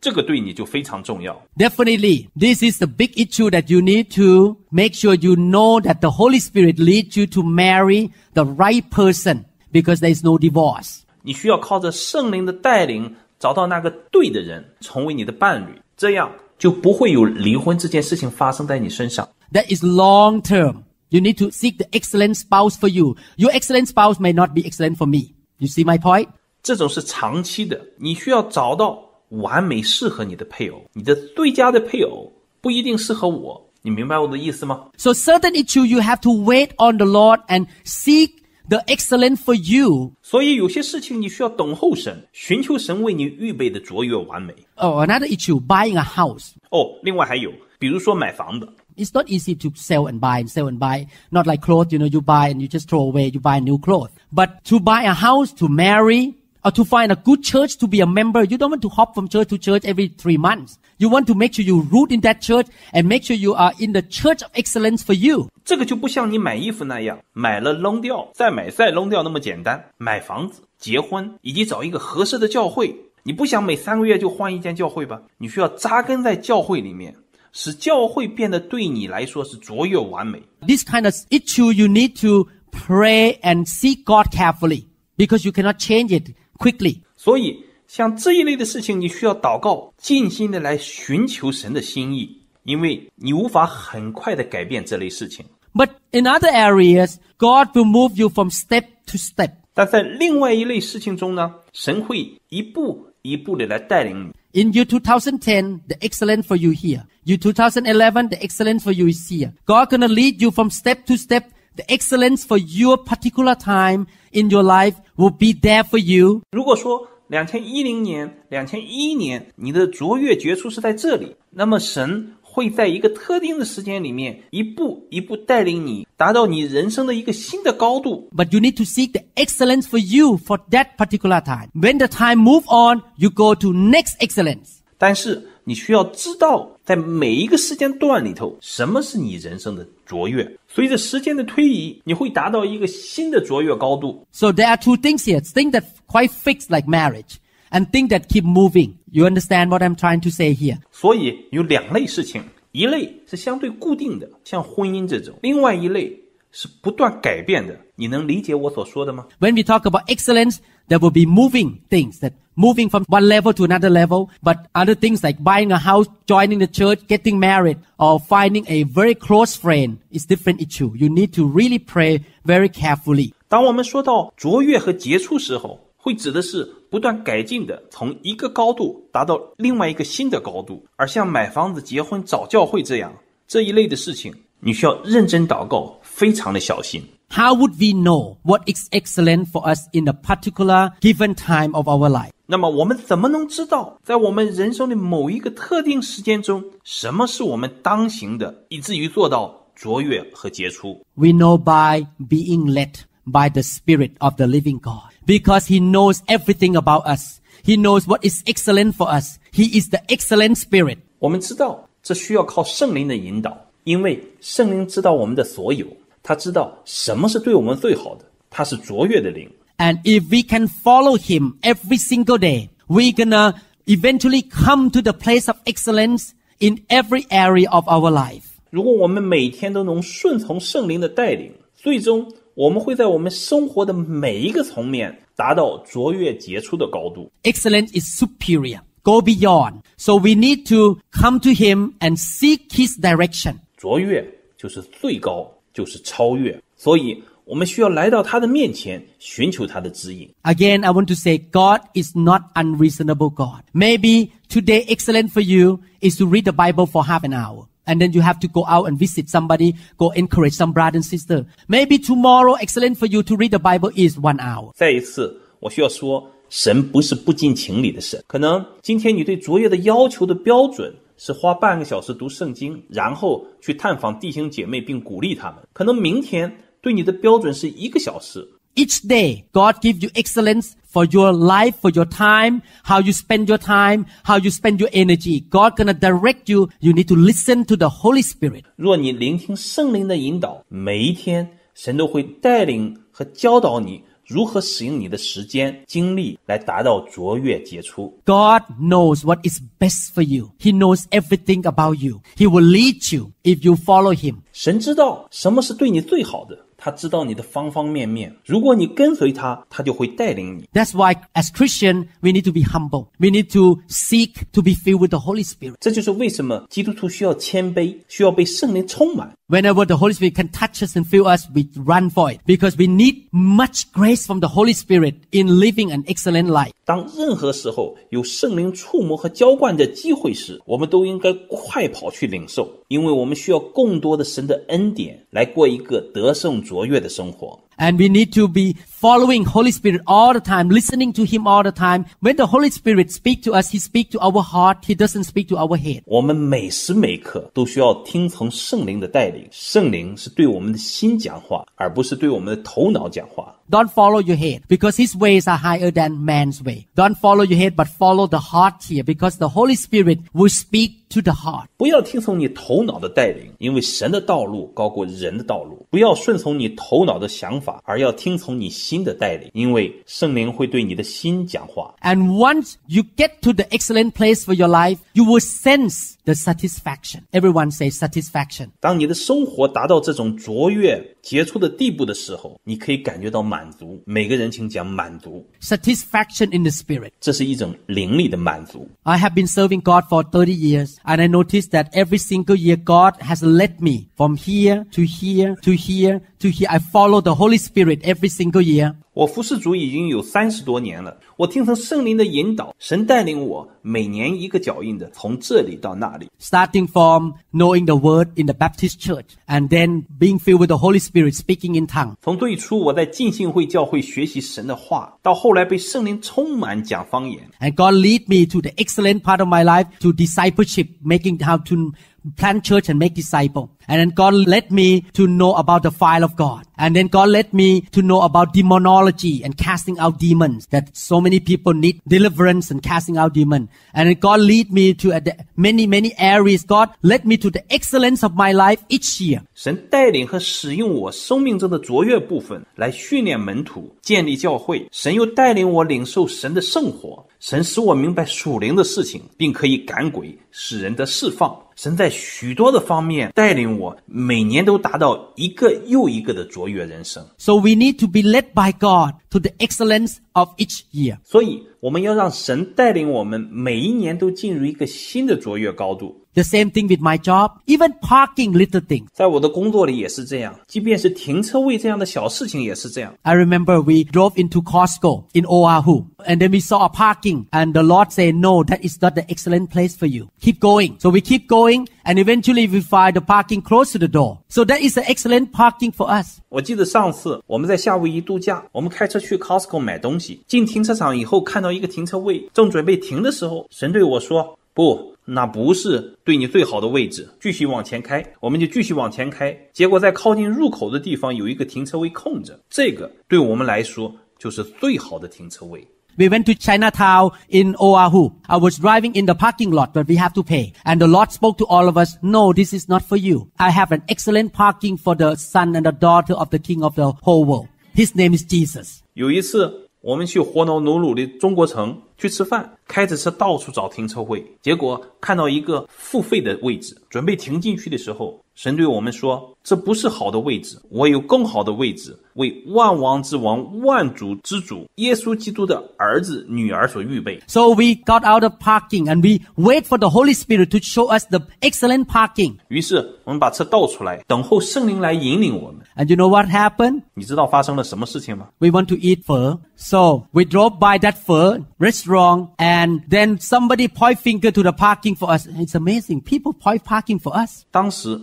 这个对你就非常重要。Definitely, this is the big issue that you need to make sure you know that the Holy Spirit leads you to marry the right person because there is no divorce. 你需要靠着圣灵的带领，找到那个对的人，成为你的伴侣，这样就不会有离婚这件事情发生在你身上。That is long term. You need to seek the excellent spouse for you. Your excellent spouse may not be excellent for me. You see my point? 这种是长期的，你需要找到。完美适合你的配偶，你的最佳的配偶不一定适合我。你明白我的意思吗？So certain issue you have to wait on the Lord and seek the excellent for you。所以有些事情你需要等候神，寻求神为你预备的卓越完美。Oh, another issue, buying a house. house。哦，另外还有，比如说买房子。It's not easy to sell and buy and sell and buy. Not like clothes, you know, you buy and you just throw away, you buy new clothes. But to buy a house, to marry, or to find a good church to be a member. You don't want to hop from church to church every three months. You want to make sure you root in that church and make sure you are in the church of excellence for you. 这个就不像你买衣服那样，买了扔掉，再买再扔掉那么简单。买房子、结婚以及找一个合适的教会，你不想每三个月就换一间教会吧？你需要扎根在教会里面。使教会变得对你来说是卓越完美。This kind of issue you need to pray and seek God carefully because you cannot change it quickly。所以，像这一类的事情，你需要祷告，尽心的来寻求神的心意，因为你无法很快的改变这类事情。But in other areas, God will move you from step to step。但在另外一类事情中呢，神会一步一步的来带领你。In year 2010, the excellent for you here. Year 2011, the excellent for you is here. God gonna lead you from step to step. The excellence for your particular time in your life will be there for you。如果说两千一零年、两千一一年你的卓越杰出是在这里，那么神会在一个特定的时间里面一步一步带领你达到你人生的一个新的高度。But you need to seek the excellence for you for that particular time. When the time move on, you go to next excellence. 但是你需要知道，在每一个时间段里头，什么是你人生的卓越。随着时间的推移，你会达到一个新的卓越高度。So there are two things here: things that quite fixed, like marriage, and things that keep moving. You understand what I'm trying to say here? 所以有两类事情，一类是相对固定的，像婚姻这种；另外一类。是不断改变的。你能理解我所说的吗？When we talk about excellence, there will be moving things that moving from one level to another level, but other things like buying a house, joining the church, getting married, or finding a very close friend is different issue. You need to really pray very carefully. 当我们说到卓越和杰出时候，会指的是不断改进的，从一个高度达到另外一个新的高度。而像买房子、结婚、找教会这样这一类的事情，你需要认真祷告。非常的小心。How would we know what is excellent for us in a particular given time of our life？那么我们怎么能知道，在我们人生的某一个特定时间中，什么是我们当行的，以至于做到卓越和杰出？We know by being led by the Spirit of the Living God, because He knows everything about us. He knows what is excellent for us. He is the excellent Spirit. 我们知道这需要靠圣灵的引导，因为圣灵知道我们的所有。他知道什么是对我们最好的，他是卓越的灵。And if we can follow Him every single day, we're gonna eventually come to the place of excellence in every area of our life. 如果我们每天都能顺从圣灵的带领，最终我们会在我们生活的每一个层面达到卓越杰出的高度。Excellence is superior, go beyond. So we need to come to Him and seek His direction. 卓越就是最高。就是超越。所以，我们需要来到他的面前，寻求他的指引。Again, I want to say, God is not unreasonable God. Maybe today, excellent for you is to read the Bible for half an hour. And then you have to go out and visit somebody, go encourage some brother and sister. Maybe tomorrow, excellent for you to read the Bible is one hour. 再一次，我需要说，神不是不近情理的神。可能今天你对卓越的要求的标准是花半个小时读圣经，然后去探访弟兄姐妹并鼓励他们。可能明天对你的标准是一个小时。Each day, God g i v e you excellence for your life, for your time, how you spend your time, how you spend your energy. God gonna direct you. You need to listen to the Holy Spirit. 若你聆听圣灵的引导，每一天神都会带领和教导你。如何使用你的时间、精力来达到卓越杰出。God knows what is best for you. He knows everything about you. He will lead you if you follow Him. 神知道什么是对你最好的。他知道你的方方面面。如果你跟随他，他就会带领你。That's why as Christian we need to be humble. We need to seek to be filled with the Holy Spirit. 这就是为什么基督徒需要谦卑，需要被圣灵充满。Whenever the Holy Spirit can touch us and fill us, w e run for it, because we need much grace from the Holy Spirit in living an excellent life. 当任何时候有圣灵触摸和浇灌的机会时，我们都应该快跑去领受，因为我们需要更多的神的恩典来过一个得胜主。卓越的生活。And we need to be following Holy Spirit all the time, listening to Him all the time. When the Holy Spirit speak to us, He speak to our heart. He doesn't speak to our head. 我们每时每刻都需要听从圣灵的带领。圣灵是对我们的心讲话，而不是对我们的头脑讲话。Don't follow your head because His ways are higher than man's way. Don't follow your head, but follow the heart here because the Holy Spirit will speak to the heart. 不要听从你头脑的带领，因为神的道路高过人的道路。不要顺从你头脑的想法。而要听从你心的带领，因为圣灵会对你的心讲话。And once you get to the excellent place for your life, you will sense the satisfaction. Everyone says satisfaction. 当你的生活达到这种卓越。杰出的地步的时候，你可以感觉到满足。每个人请讲满足，satisfaction in the spirit，这是一种灵里的满足。I have been serving God for thirty years, and I noticed that every single year God has led me from here to here to here to here. I follow the Holy Spirit every single year. 我服侍主已经有三十多年了。我听从圣灵的引导，神带领我每年一个脚印的从这里到那里。Starting from knowing the word in the Baptist Church and then being filled with the Holy Spirit speaking in t o n g u e 从最初我在浸信会教会学习神的话，到后来被圣灵充满讲方言。And God lead me to the excellent part of my life to discipleship, making how to. plant church and make disciple. And then God led me to know about the file of God. And then God led me to know about demonology and casting out demons that so many people need deliverance and casting out demon. And then God lead me to uh, many, many areas. God led me to the excellence of my life each year. 神带领和使用我生命中的卓越部分来训练门徒、建立教会。神又带领我领受神的圣火。神使我明白属灵的事情，并可以赶鬼，使人的释放。神在许多的方面带领我，每年都达到一个又一个的卓越人生。So we need to be led by God to the excellence of each year。所以我们要让神带领我们，每一年都进入一个新的卓越高度。The same thing with my job, even parking little things. 在我的工作里也是这样，即便是停车位这样的小事情也是这样。I remember we drove into Costco in Oahu, and then we saw a parking, and the Lord said, "No, that is not the excellent place for you. Keep going." So we keep going, and eventually we find the parking close to the door. So that is an excellent parking for us. 我记得上次我们在夏威夷度假，我们开车去 Costco 买东西，进停车场以后看到一个停车位，正准备停的时候，神对我说：“不。”那不是对你最好的位置。继续往前开，我们就继续往前开。结果在靠近入口的地方有一个停车位空着，这个对我们来说就是最好的停车位。We went to Chinatown in Oahu. I was driving in the parking lot, but we have to pay. And the Lord spoke to all of us, no, this is not for you. I have an excellent parking for the son and the daughter of the king of the whole world. His name is Jesus. 有一次，我们去活罗努鲁的中国城，去吃饭，开着车到处找停车位，结果看到一个付费的位置，准备停进去的时候，神对我们说：“这不是好的位置，我有更好的位置，为万王之王、万主之主耶稣基督的儿子、女儿所预备。” So we got out of parking and we wait for the Holy Spirit to show us the excellent parking. 于是我们把车倒出来，等候圣灵来引领我们。And you know what happened? 你知道发生了什么事情吗？We want to eat fur, so we drove by that fur restaurant wrong, and then somebody point finger to the parking for us. It's amazing. People point parking for us. We feel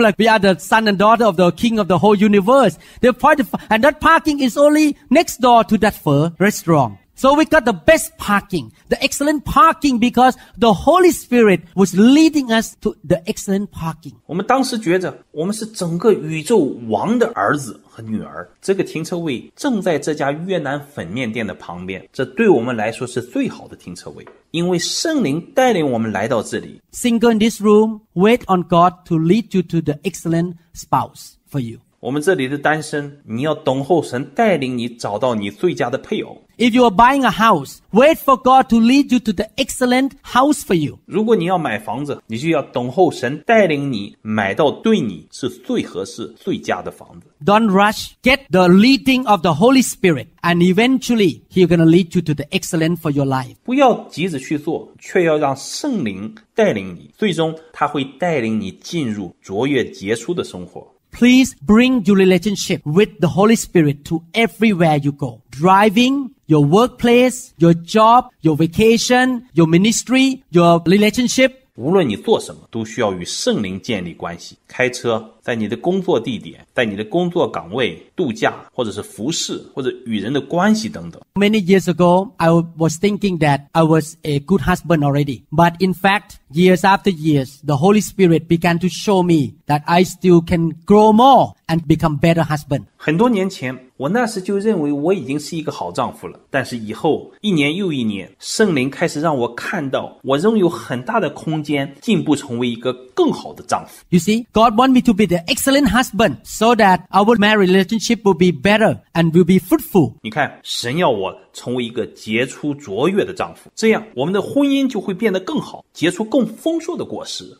like we are the son and daughter of the King of the whole universe. They point, and that parking is only next door to that fur restaurant. So we got the best parking, the excellent parking because the Holy Spirit was leading us to the excellent parking. 我们当时觉着我们是整个宇宙王的儿子和女儿，这个停车位正在这家越南粉面店的旁边，这对我们来说是最好的停车位，因为圣灵带领我们来到这里。Single in this room, wait on God to lead you to the excellent spouse for you. 我们这里的单身，你要等候神带领你找到你最佳的配偶。if you are buying a house, wait for God to lead you to the excellent house for you. 如果你要买房子，你就要等候神带领你买到对你是最合适、最佳的房子。Don't rush. Get the leading of the Holy Spirit, and eventually He's going to lead you to the excellent for your life. 不要急着去做，却要让圣灵带领你，最终他会带领你进入卓越杰出的生活。Please bring your relationship with the Holy Spirit to everywhere you go. Driving, your workplace, your job, your vacation, your ministry, your relationship. 无论你做什么，都需要与圣灵建立关系。开车、在你的工作地点、在你的工作岗位、度假或者是服饰或者与人的关系等等。Many years ago, I was thinking that I was a good husband already, but in fact, years after years, the Holy Spirit began to show me that I still can grow more and become better husband. 很多年前，我那时就认为我已经是一个好丈夫了。但是以后一年又一年，圣灵开始让我看到，我仍有很大的空间进步，成为一个更好的丈夫。You see, God want me to be the an excellent husband so that our marriage relationship will be better and will be fruitful.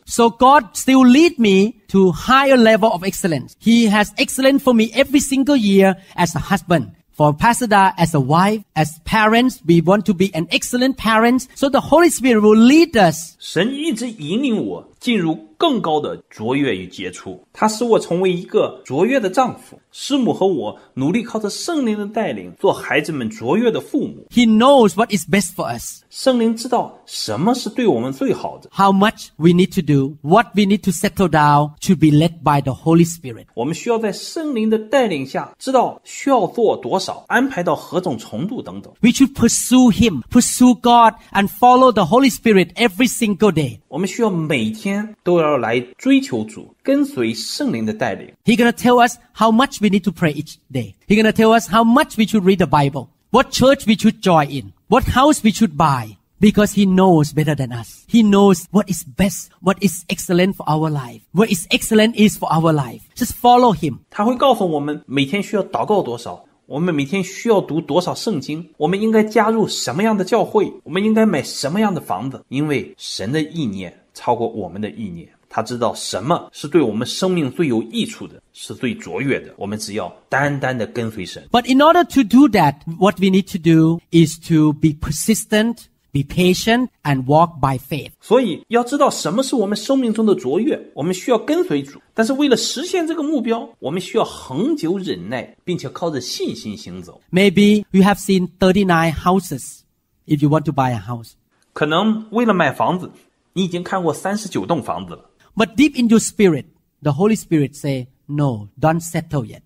So God still lead me to higher level of excellence. He has excellent for me every single year as a husband. For Pasada, as a wife, as parents, we want to be an excellent parents. So the Holy Spirit will lead us. 神一直引领我进入更高的卓越与杰出。他使我成为一个卓越的丈夫。师母和我努力靠着圣灵的带领，做孩子们卓越的父母。He knows what is best for us。圣灵知道什么是对我们最好的。How much we need to do, what we need to settle down, to be led by the Holy Spirit。我们需要在圣灵的带领下，知道需要做多少，安排到何种程度等等。We should pursue Him, pursue God, and follow the Holy Spirit every single day。我们需要每天。天都要来追求主，跟随圣灵的带领。He gonna tell us how much we need to pray each day. He gonna tell us how much we should read the Bible, what church we should join in, what house we should buy. Because he knows better than us. He knows what is best, what is excellent for our life, what is excellent is for our life. Just follow him. 他会告诉我们每天需要祷告多少，我们每天需要读多少圣经，我们应该加入什么样的教会，我们应该买什么样的房子，因为神的意念超过我们的意念。他知道什么是对我们生命最有益处的，是最卓越的。我们只要单单的跟随神。But in order to do that, what we need to do is to be persistent. Be patient and walk by faith. faith。所以要知道什么是我们生命中的卓越，我们需要跟随主。但是为了实现这个目标，我们需要恒久忍耐，并且靠着信心行走。Maybe you have seen thirty nine houses. If you want to buy a house，可能为了买房子，你已经看过三十九栋房子了。But deep in your spirit, the Holy Spirit say, "No, don't settle yet.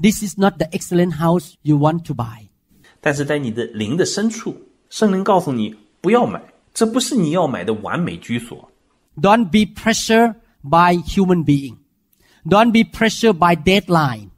This is not the excellent house you want to buy." 但是在你的灵的深处，圣灵告诉你不要买，这不是你要买的完美居所。Don't be pressured by human being. Don't be pressured by deadline.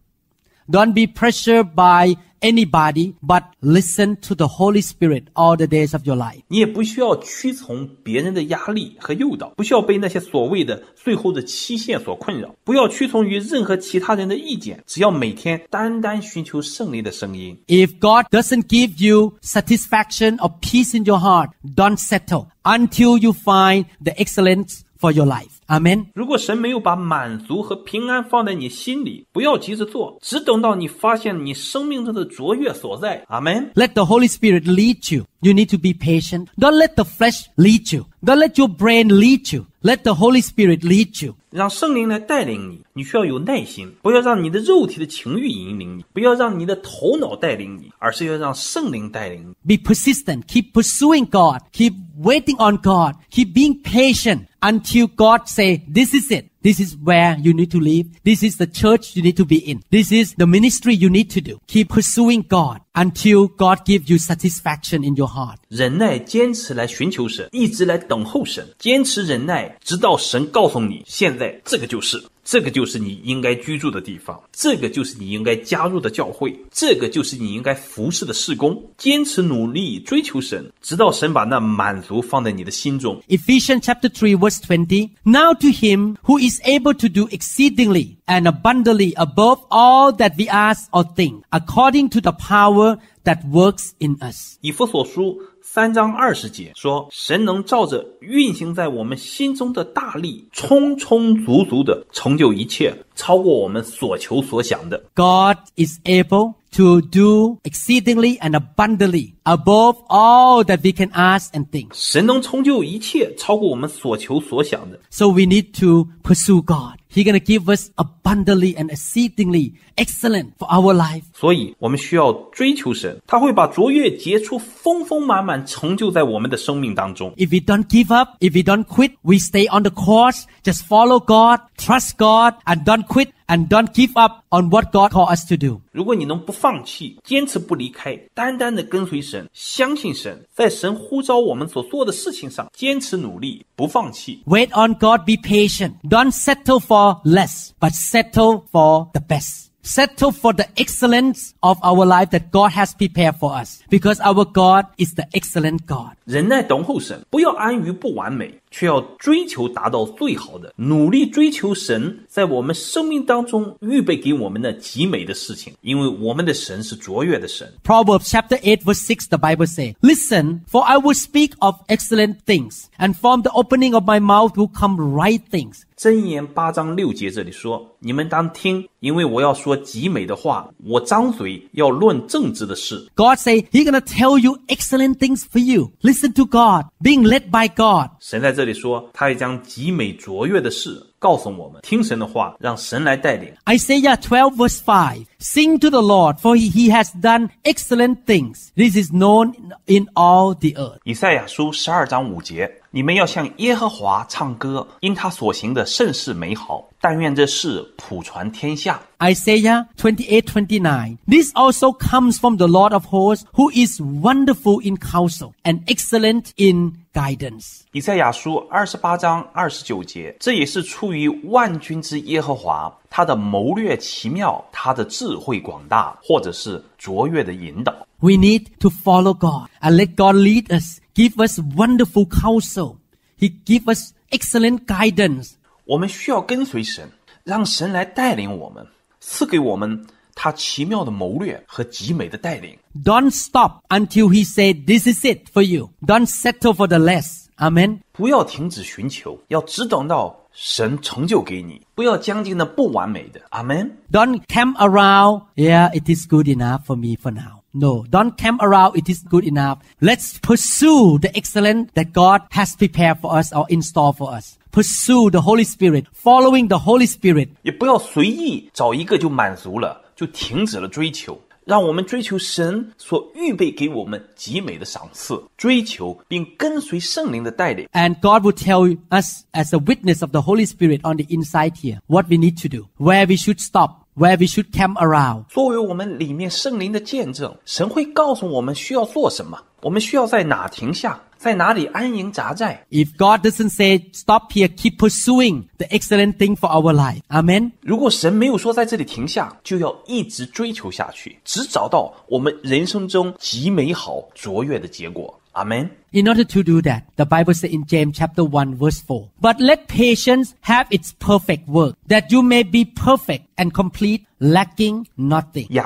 Don't be pressured by anybody but listen to the Holy Spirit all the days of your life。你也不需要屈从别人的压力和诱导，不需要被那些所谓的最后的期限所困扰，不要屈从于任何其他人的意见，只要每天单单寻求圣灵的声音。If God doesn't give you satisfaction or peace in your heart, don't settle until you find the excellence for your life. 阿门。如果神没有把满足和平安放在你心里，不要急着做，只等到你发现你生命中的卓越所在。阿门。Let the Holy Spirit lead you. You need to be patient. Don't let the flesh lead you. Don't let your brain lead you. Let the Holy Spirit lead you. you，让圣灵来带领你。你需要有耐心，不要让你的肉体的情欲引领你，不要让你的头脑带领你，而是要让圣灵带领你。Be persistent, keep pursuing God, keep waiting on God, keep being patient until God says say, this is it. This is where you need to live. This is the church you need to be in. This is the ministry you need to do. Keep pursuing God until God gives you satisfaction in your heart. 忍耐，坚持来寻求神，一直来等候神，坚持忍耐，直到神告诉你，现在这个就是。这个就是你应该居住的地方，这个就是你应该加入的教会，这个就是你应该服侍的事工。坚持努力追求神，直到神把那满足放在你的心中。Ephesians chapter three, verse twenty. Now to him who is able to do exceedingly and abundantly above all that we ask or think, according to the power that works in us. 以弗所书。三章二十节说：“神能照着运行在我们心中的大力，充充足足的成就一切，超过我们所求所想的。” God is able to do exceedingly and abundantly above all that we can ask and think. 神能成就一切，超过我们所求所想的。So we need to pursue God. He's gonna give us abundantly and exceedingly excellent for our life. life。所以，我们需要追求神，他会把卓越、杰出、丰丰满满成就在我们的生命当中。If we don't give up, if we don't quit, we stay on the course, just follow God, trust God, and don't quit and don't give up on what God called us to do. do。如果你能不放弃，坚持不离开，单单的跟随神，相信神，在神呼召我们所做的事情上坚持努力，不放弃。Wait on God, be patient, don't settle for for less, but settle for the best. Settle for the excellence of our life that God has prepared for us, because our God is the excellent God. 人呢，等候神，不要安于不完美。却要追求达到最好的，努力追求神在我们生命当中预备给我们的极美的事情，因为我们的神是卓越的神。Proverbs chapter eight verse six, the Bible say, "Listen, for I will speak of excellent things, and from the opening of my mouth will come right things." 箴言八章六节这里说：“你们当听，因为我要说极美的话，我张嘴要论正直的事。” God say, "He gonna tell you excellent things for you. Listen to God, being led by God." 神在这。这里说，他也将极美卓越的事告诉我们，听神的话，让神来带领。Isaiah twelve verse five, sing to the Lord, for He He has done excellent things. This is known in all the earth. 以赛亚书十二章五节，你们要向耶和华唱歌，因他所行的甚是美好。但愿这事普传天下。Isaiah 28:29 This also comes from the Lord of hosts who is wonderful in counsel and excellent in guidance. guidance。以赛亚书二十八章二十九节，这也是出于万军之耶和华，他的谋略奇妙，他的智慧广大，或者是卓越的引导。We need to follow God and let God lead us, give us wonderful counsel. He give us excellent guidance. 我们需要跟随神，让神来带领我们，赐给我们他奇妙的谋略和极美的带领。Don't stop until he said this is it for you. Don't settle for the less. Amen. 不要停止寻求，要只等到神成就给你，不要将近那不完美的。Amen. Don't camp around. Yeah, it is good enough for me for now. No, don't camp around. It is good enough. Let's pursue the excellence that God has prepared for us or in store for us pursue the Holy Spirit, following the Holy Spirit。也不要随意找一个就满足了，就停止了追求。让我们追求神所预备给我们极美的赏赐，追求并跟随圣灵的带领。And God will tell us as a witness of the Holy Spirit on the inside here what we need to do, where we should stop. Where we should come around，作为我们里面圣灵的见证，神会告诉我们需要做什么，我们需要在哪停下，在哪里安营扎寨？If God doesn't say stop here, keep pursuing the excellent thing for our life. Amen. 如果神没有说在这里停下，就要一直追求下去，只找到我们人生中极美好、卓越的结果。Amen. In order to do that, the Bible says in James chapter 1 verse 4, But let patience have its perfect work, that you may be perfect and complete, lacking nothing. the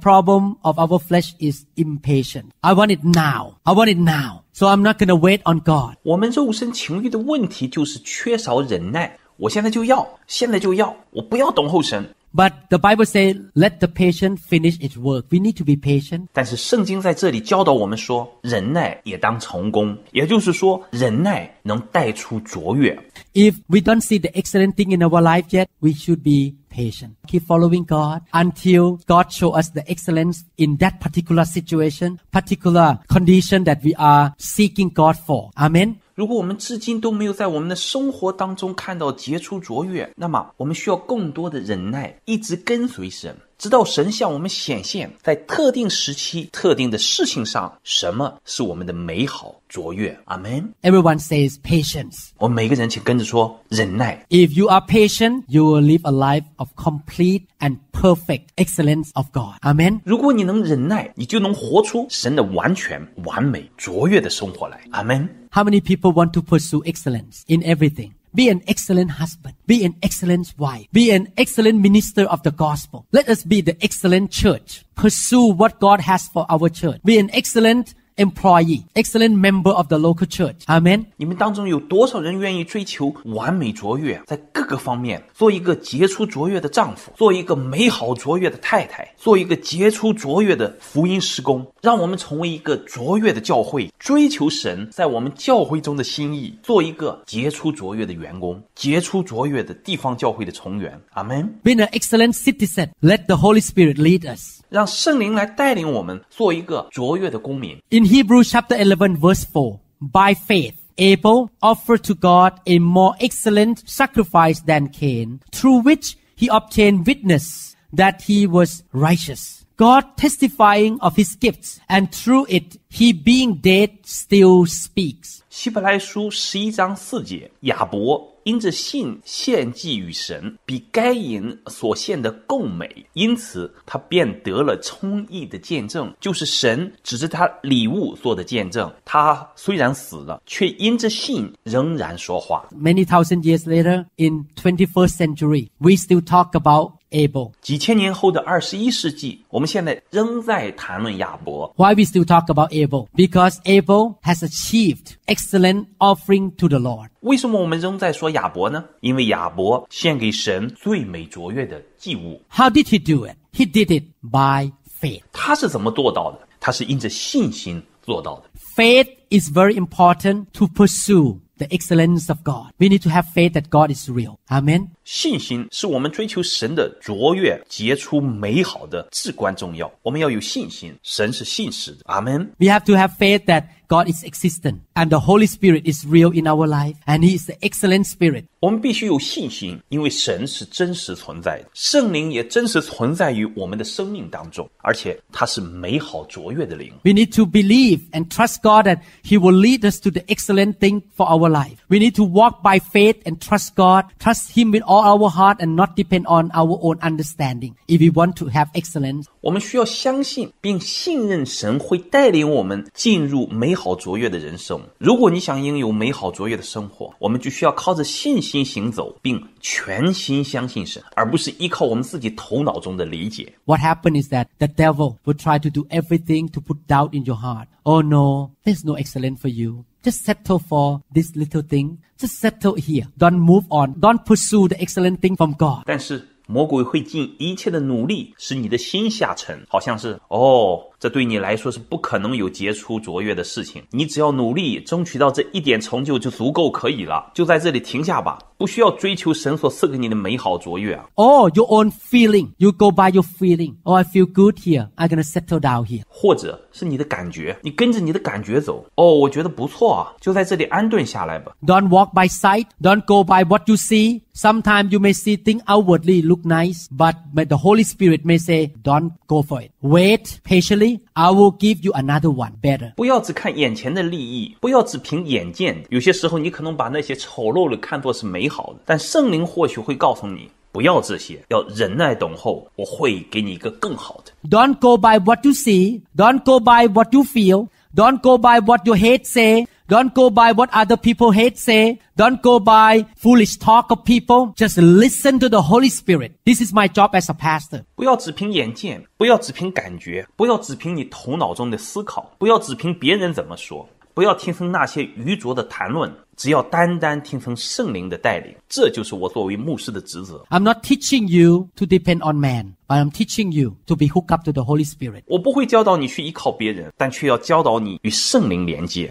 problem of our flesh is impatient. I want it now. I want it now. So I'm not going to wait on God. 我们肉身情欲的问题就是缺少忍耐。我现在就要，现在就要，我不要等候神。But the Bible says, "Let the patient finish its work." We need to be patient. 但是圣经在这里教导我们说，忍耐也当成功，也就是说，忍耐能带出卓越。If we don't see the excellent thing in our life yet, we should be patient. Keep following God until God show us the excellence in that particular situation, particular condition that we are seeking God for. Amen. 如果我们至今都没有在我们的生活当中看到杰出卓越，那么我们需要更多的忍耐，一直跟随神。直到神向我们显现，在特定时期、特定的事情上，什么是我们的美好卓越。阿门。Everyone says patience。我们每个人请跟着说忍耐。If you are patient, you will live a life of complete and perfect excellence of God. Amen. 如果你能忍耐，你就能活出神的完全、完美、卓越的生活来。阿门。How many people want to pursue excellence in everything? Be an excellent husband. Be an excellent wife. Be an excellent minister of the gospel. Let us be the excellent church. Pursue what God has for our church. Be an excellent Employee, excellent member of the local church. Amen. 你们当中有多少人愿意追求完美卓越，在各个方面做一个杰出卓越的丈夫，做一个美好卓越的太太，做一个杰出卓越的福音施工，让我们成为一个卓越的教会，追求神在我们教会中的心意，做一个杰出卓越的员工，杰出卓越的地方教会的成员。Amen. Be an excellent citizen. Let the Holy Spirit lead us. 让圣灵来带领我们，做一个卓越的公民。In In Hebrews chapter 11 verse 4, by faith, Abel offered to God a more excellent sacrifice than Cain, through which he obtained witness that he was righteous. God testifying of his gifts, and through it, he being dead still speaks. 希伯来书十一章四节，亚伯因着信献祭于神，比该隐所献的更美，因此他便得了充溢的见证，就是神指着他礼物做的见证。他虽然死了，却因着信仍然说话。Many thousand years later, in twenty-first century, we still talk about. able. 几千年后的二十一世纪，我们现在仍在谈论亚伯。Why we still talk about Abel? Because Abel has achieved excellent offering to the Lord. 为什么我们仍在说亚伯呢？因为亚伯献给神最美卓越的祭物。How did he do it? He did it by faith. 他是怎么做到的？他是因着信心做到的。Faith is very important to pursue. The excellence of God. We need to have faith that God is real. Amen. 信心是我们追求神的卓越、杰出、美好的至关重要。我们要有信心，神是信实的。Amen. We have to have faith that. God is existent and the Holy Spirit is real in our life and He is the excellent Spirit. 我们必须有信心，因为神是真实存在的，圣灵也真实存在于我们的生命当中，而且它是美好卓越的灵。We need to believe and trust God that He will lead us to the excellent thing for our life. We need to walk by faith and trust God, trust Him with all our heart and not depend on our own understanding if we want to have excellence. 我们需要相信并信任神会带领我们进入美好。好卓越的人生。如果你想拥有美好卓越的生活，我们就需要靠着信心行走，并全心相信神，而不是依靠我们自己头脑中的理解。What happened is that the devil will try to do everything to put doubt in your heart. Oh no, there's no excellent for you. Just settle for this little thing. Just settle here. Don't move on. Don't pursue the excellent thing from God. 但是魔鬼会尽一切的努力使你的心下沉，好像是哦。这对你来说是不可能有杰出卓越的事情。你只要努力争取到这一点成就就足够可以了，就在这里停下吧，不需要追求神所赐给你的美好卓越啊。Oh, your own feeling, you go by your feeling. Oh, I feel good here. I'm gonna settle down here. 或者是你的感觉，你跟着你的感觉走。哦，我觉得不错啊，就在这里安顿下来吧。Don't walk by sight. Don't go by what you see. Sometimes you may see things outwardly look nice, but the Holy Spirit may say, "Don't go for it. Wait patiently." I will give you another one better。不要只看眼前的利益，不要只凭眼见。有些时候，你可能把那些丑陋的看作是美好的，但圣灵或许会告诉你，不要这些，要忍耐等候，我会给你一个更好的。Don't go by what you see. Don't go by what you feel. Don't go by what your hate say. Don't go by what other people hate say. Don't go by foolish talk of people. Just listen to the Holy Spirit. This is my job as a pastor. 不要只凭眼见，不要只凭感觉，不要只凭你头脑中的思考，不要只凭别人怎么说。不要听从那些愚拙的谈论，只要单单听从圣灵的带领。这就是我作为牧师的职责。I'm not teaching you to depend on man, I'm teaching you to be hooked up to the Holy Spirit.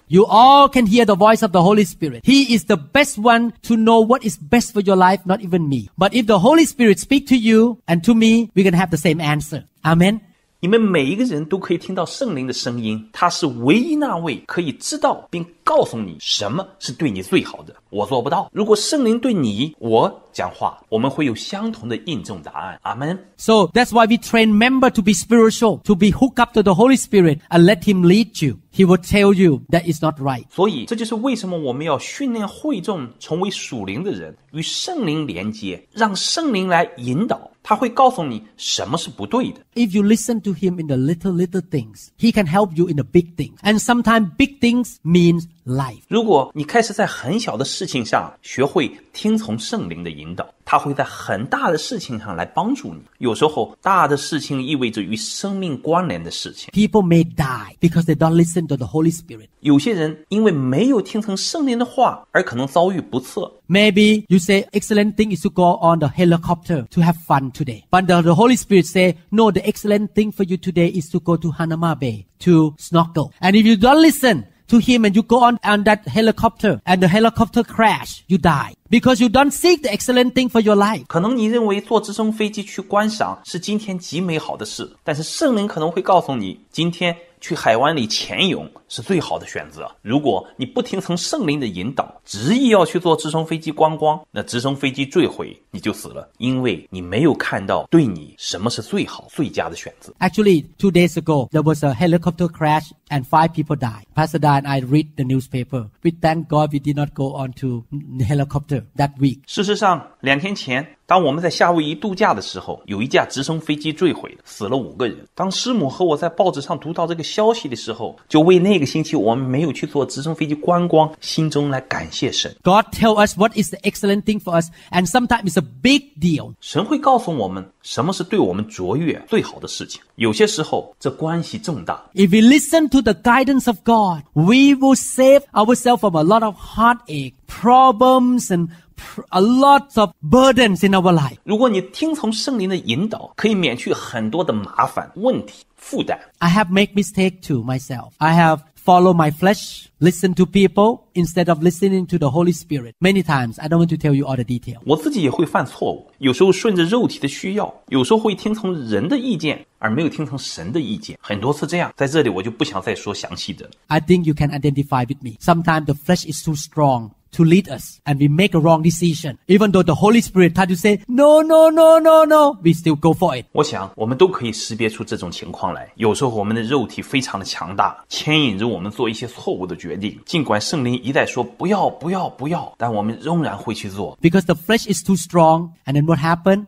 You all can hear the voice of the Holy Spirit. He is the best one to know what is best for your life, not even me. But if the Holy Spirit speak to you and to me, we can have the same answer. Amen. 你们每一个人都可以听到圣灵的声音，他是唯一那位可以知道并告诉你什么是对你最好的。我做不到。如果圣灵对你我讲话，我们会有相同的印证答案。阿门。So that's why we train member to be spiritual, to be hooked up to the Holy Spirit and let him lead you. He will tell you that is not right. 所以这就是为什么我们要训练会众成为属灵的人，与圣灵连接，让圣灵来引导。他会告诉你什么是不对的。If you listen to him in the little little things, he can help you in the big things. And sometimes big things means life. 如果你开始在很小的事情上学会听从圣灵的引导。他会在很大的事情上来帮助你。有时候，大的事情意味着与生命关联的事情。People may die because they don't listen to the Holy Spirit。有些人因为没有听从圣灵的话，而可能遭遇不测。Maybe you say excellent thing is to go on the helicopter to have fun today, but the, the Holy Spirit say no. The excellent thing for you today is to go to Hanama Bay to snorkel. And if you don't listen, to him and you go on, on that helicopter and the helicopter crash, you die. Because you don't seek the excellent thing for your life. 可能你认为坐直升飞机去观赏是今天极美好的事，但是圣灵可能会告诉你，今天去海湾里潜泳是最好的选择。如果你不听从圣灵的引导，执意要去坐直升飞机观光，那直升飞机坠毁你就死了，因为你没有看到对你什么是最好最佳的选择。Actually, two days ago there was a helicopter crash and five people died. Pastor Da and I read the newspaper. We thank God we did not go on to helicopter that week. 事实上，两天前，当我们在夏威夷度假的时候，有一架直升飞机坠毁，死了五个人。当师母和我在报纸上读到这个消息的时候，就为那个星期我们没有去坐直升飞机观光，心中来感谢神。God tell us what is the excellent thing for us, and sometimes it's a big deal. 神会告诉我们什么是对我们卓越最好的事情。有些时候，这关系重大。If we listen to the guidance of God, we will save ourselves from a lot of heartache, problems, and a lot of burdens in our life. 如果你听从圣灵的引导，可以免去很多的麻烦、问题、负担。I have made mistake to myself. I have follow my flesh, listen to people instead of listening to the Holy Spirit. Many times, I don't want to tell you all the detail. 我自己也会犯错误，有时候顺着肉体的需要，有时候会听从人的意见，而没有听从神的意见。很多次这样，在这里我就不想再说详细的。I think you can identify with me. Sometimes the flesh is too strong to lead us and we make a wrong decision. Even though the Holy Spirit tried to say, no, no, no, no, no, we still go for it. 我想我们都可以识别出这种情况来。有时候我们的肉体非常的强大，牵引着我们做一些错误的决定。尽管圣灵一再说不要、不要、不要，但我们仍然会去做。Because the flesh is too strong, and then what happened?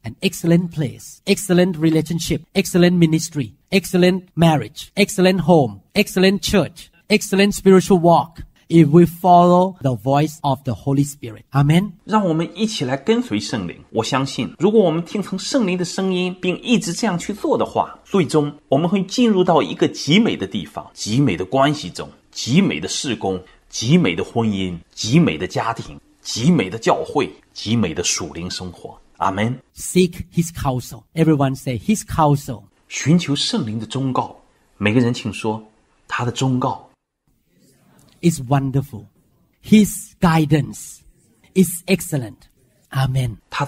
An excellent place, excellent relationship, excellent ministry, excellent marriage, excellent home, excellent church, excellent spiritual walk. If we follow the voice of the Holy Spirit, Amen. 让我们一起来跟随圣灵。我相信，如果我们听从圣灵的声音，并一直这样去做的话，最终我们会进入到一个极美的地方、极美的关系中、极美的事工、极美的婚姻、极美的家庭、极美的教会、极美的属灵生活。Amen. Seek His counsel. Everyone say His counsel. 寻求圣灵的忠告。每个人请说他的忠告。Is wonderful. His guidance is excellent. Amen. How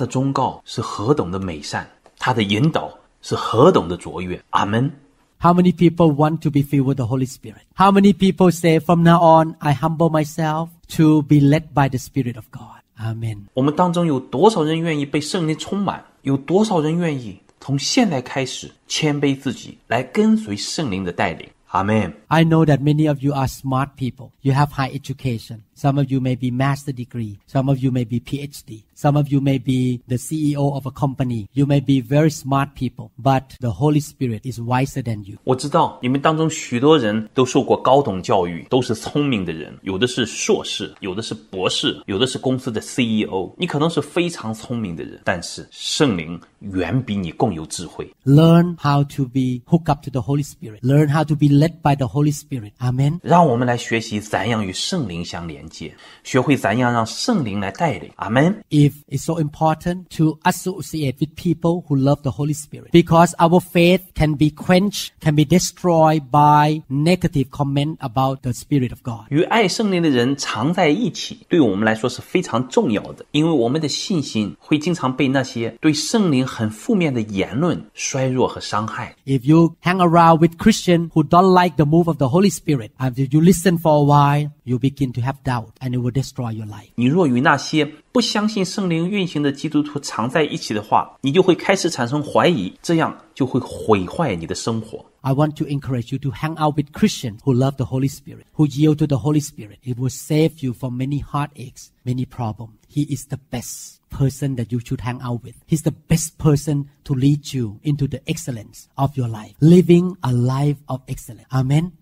many people want to be filled with the Holy Spirit? How many people say, from now on, I humble myself to be led by the Spirit of God? 阿我们当中有多少人愿意被圣灵充满？有多少人愿意从现在开始谦卑自己来跟随圣灵的带领？阿门。I know that many of you are smart people. You have high education. Some of you may be master degree. Some of you may be PhD. Some of you may be the CEO of a company. You may be very smart people, but the Holy Spirit is wiser than you. 我知道你们当中许多人都受过高等教育，都是聪明的人，有的是硕士，有的是博士，有的是公司的 CEO。你可能是非常聪明的人，但是圣灵远比你更有智慧。Learn how to be hooked up to the Holy Spirit. Learn how to be led by the Holy Spirit. Amen. 让我们来学习怎样与圣灵相连。连接，学会怎样让圣灵来带领。阿门。If it's so important to associate with people who love the Holy Spirit, because our faith can be quenched, can be destroyed by negative comment about the Spirit of God. 与爱圣灵的人常在一起，对我们来说是非常重要的，因为我们的信心会经常被那些对圣灵很负面的言论衰弱和伤害。If you hang around with Christians who don't like the move of the Holy Spirit, and if you listen for a while, you begin to have doubt doubt and it will destroy your life. 你若与那些不相信圣灵运行的基督徒常在一起的话，你就会开始产生怀疑，这样就会毁坏你的生活。I want to encourage you to hang out with Christians who love the Holy Spirit, who yield to the Holy Spirit. It will save you from many heartaches, many problems. He is the best person that you should hang out with. He's the best person to lead you into the excellence of your life, living a life of excellence. Amen.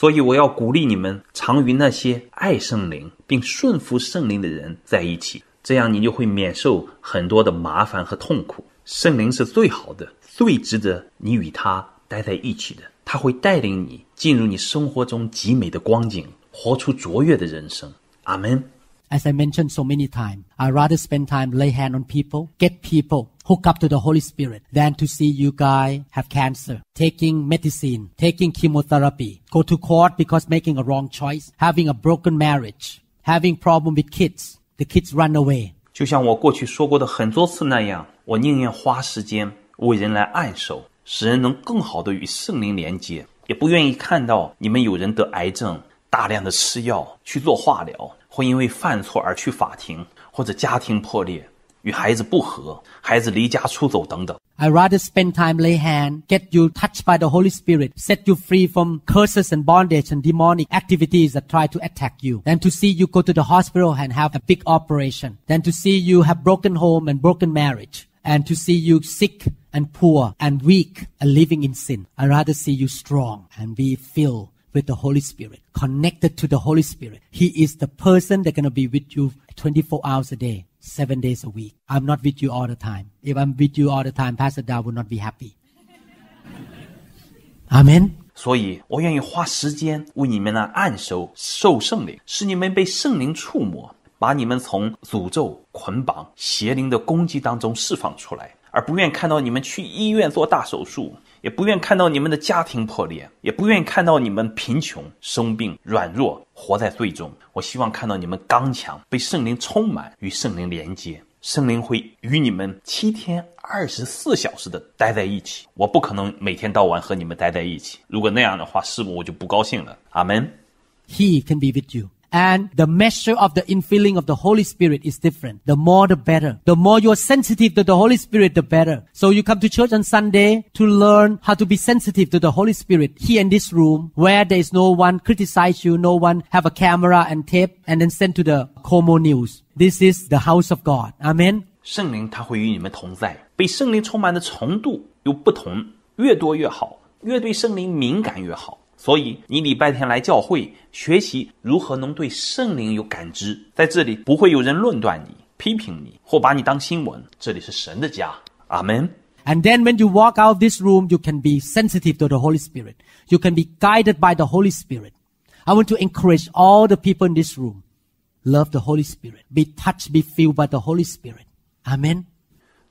所以，我要鼓励你们常与那些爱圣灵并顺服圣灵的人在一起，这样你就会免受很多的麻烦和痛苦。圣灵是最好的，最值得你与他待在一起的。他会带领你进入你生活中极美的光景，活出卓越的人生。阿门。As I mentioned so many times, I rather spend time lay hand on people, get people hook up to the Holy Spirit than to see you guy have cancer, taking medicine, taking chemotherapy, go to court because making a wrong choice, having a broken marriage, having problem with kids, the kids run away. 就像我过去说过的很多次那样，我宁愿花时间为人来按手，使人能更好的与圣灵连接，也不愿意看到你们有人得癌症，大量的吃药去做化疗。会因为犯错而去法庭，或者家庭破裂、与孩子不和、孩子离家出走等等。I rather spend time lay hand, get you touched by the Holy Spirit, set you free from curses and bondage and demonic activities that try to attack you, than to see you go to the hospital and have a big operation, than to see you have broken home and broken marriage, and to see you sick and poor and weak and living in sin. I rather see you strong and be filled with the Holy Spirit, connected to the Holy Spirit. He is the person that's going to be with you 24 hours a day, seven days a week. I'm not with you all the time. If I'm with you all the time, Pastor Dow will not be happy. Amen. 所以，我愿意花时间为你们那按手受圣灵，使你们被圣灵触摸，把你们从诅咒、捆绑、邪灵的攻击当中释放出来，而不愿看到你们去医院做大手术，也不愿看到你们的家庭破裂，也不愿看到你们贫穷、生病、软弱，活在罪中。我希望看到你们刚强，被圣灵充满，与圣灵连接。圣灵会与你们七天二十四小时的待在一起。我不可能每天到晚和你们待在一起。如果那样的话，师傅我就不高兴了。阿门。He can be with you. and the measure of the infilling of the Holy Spirit is different. The more, the better. The more you're sensitive to the Holy Spirit, the better. So you come to church on Sunday to learn how to be sensitive to the Holy Spirit here in this room where there is no one criticize you, no one have a camera and tape and then send to the Como News. This is the house of God. Amen. 圣灵他会与你们同在，被圣灵充满的程度有不同，越多越好，越对圣灵敏感越好。所以你礼拜天来教会学习如何能对圣灵有感知，在这里不会有人论断你、批评你或把你当新闻。这里是神的家，阿门。And then when you walk out of this room, you can be sensitive to the Holy Spirit. You can be guided by the Holy Spirit. I want to encourage all the people in this room: love the Holy Spirit, be touched, be filled by the Holy Spirit. Amen.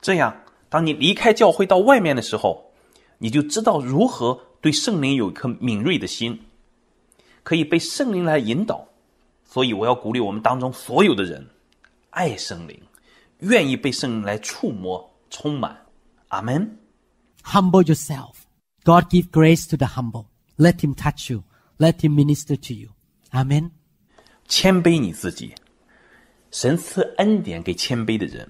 这样，当你离开教会到外面的时候，你就知道如何。对圣灵有一颗敏锐的心，可以被圣灵来引导，所以我要鼓励我们当中所有的人，爱圣灵，愿意被圣灵来触摸、充满。阿门。Humble yourself, God give grace to the humble, let him touch you, let him minister to you. Amen. 谦卑你自己，神赐恩典给谦卑的人，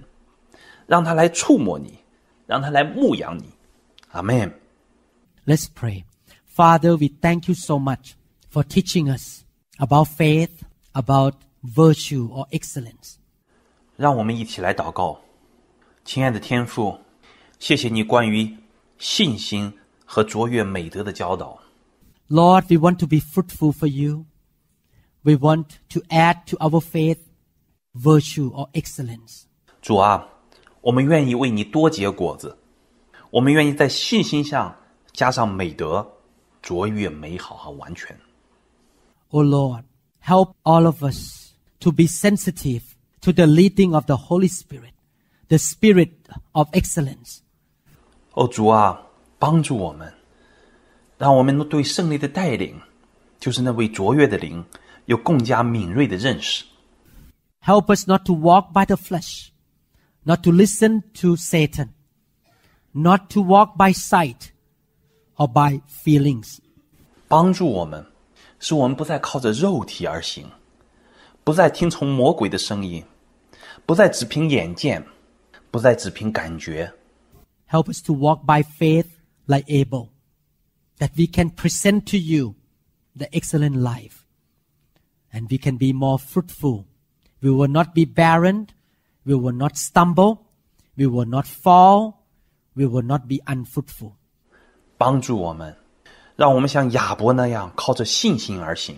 让他来触摸你，让他来牧养你。Amen. Let's pray. Father, we thank you so much for teaching us about faith, about virtue or excellence. 让我们一起来祷告，亲爱的天父，谢谢你关于信心和卓越美德的教导。Lord, we want to be fruitful for you. We want to add to our faith virtue or excellence. 主啊，我们愿意为你多结果子，我们愿意在信心上加上美德，卓越美好和完全。O Lord, help all of us to be sensitive to the leading of the Holy Spirit, the Spirit of excellence. 哦，主啊，帮助我们，让我们对胜利的带领，就是那位卓越的灵，有更加敏锐的认识。Help us not to walk by the flesh, not to listen to Satan, not to walk by sight or by feelings. help us to walk by faith like Abel, that we can present to you the excellent life, and we can be more fruitful. We will not be barren. We will not stumble. We will not fall. We will not be unfruitful. 帮助我们，让我们像亚伯那样靠着信心而行，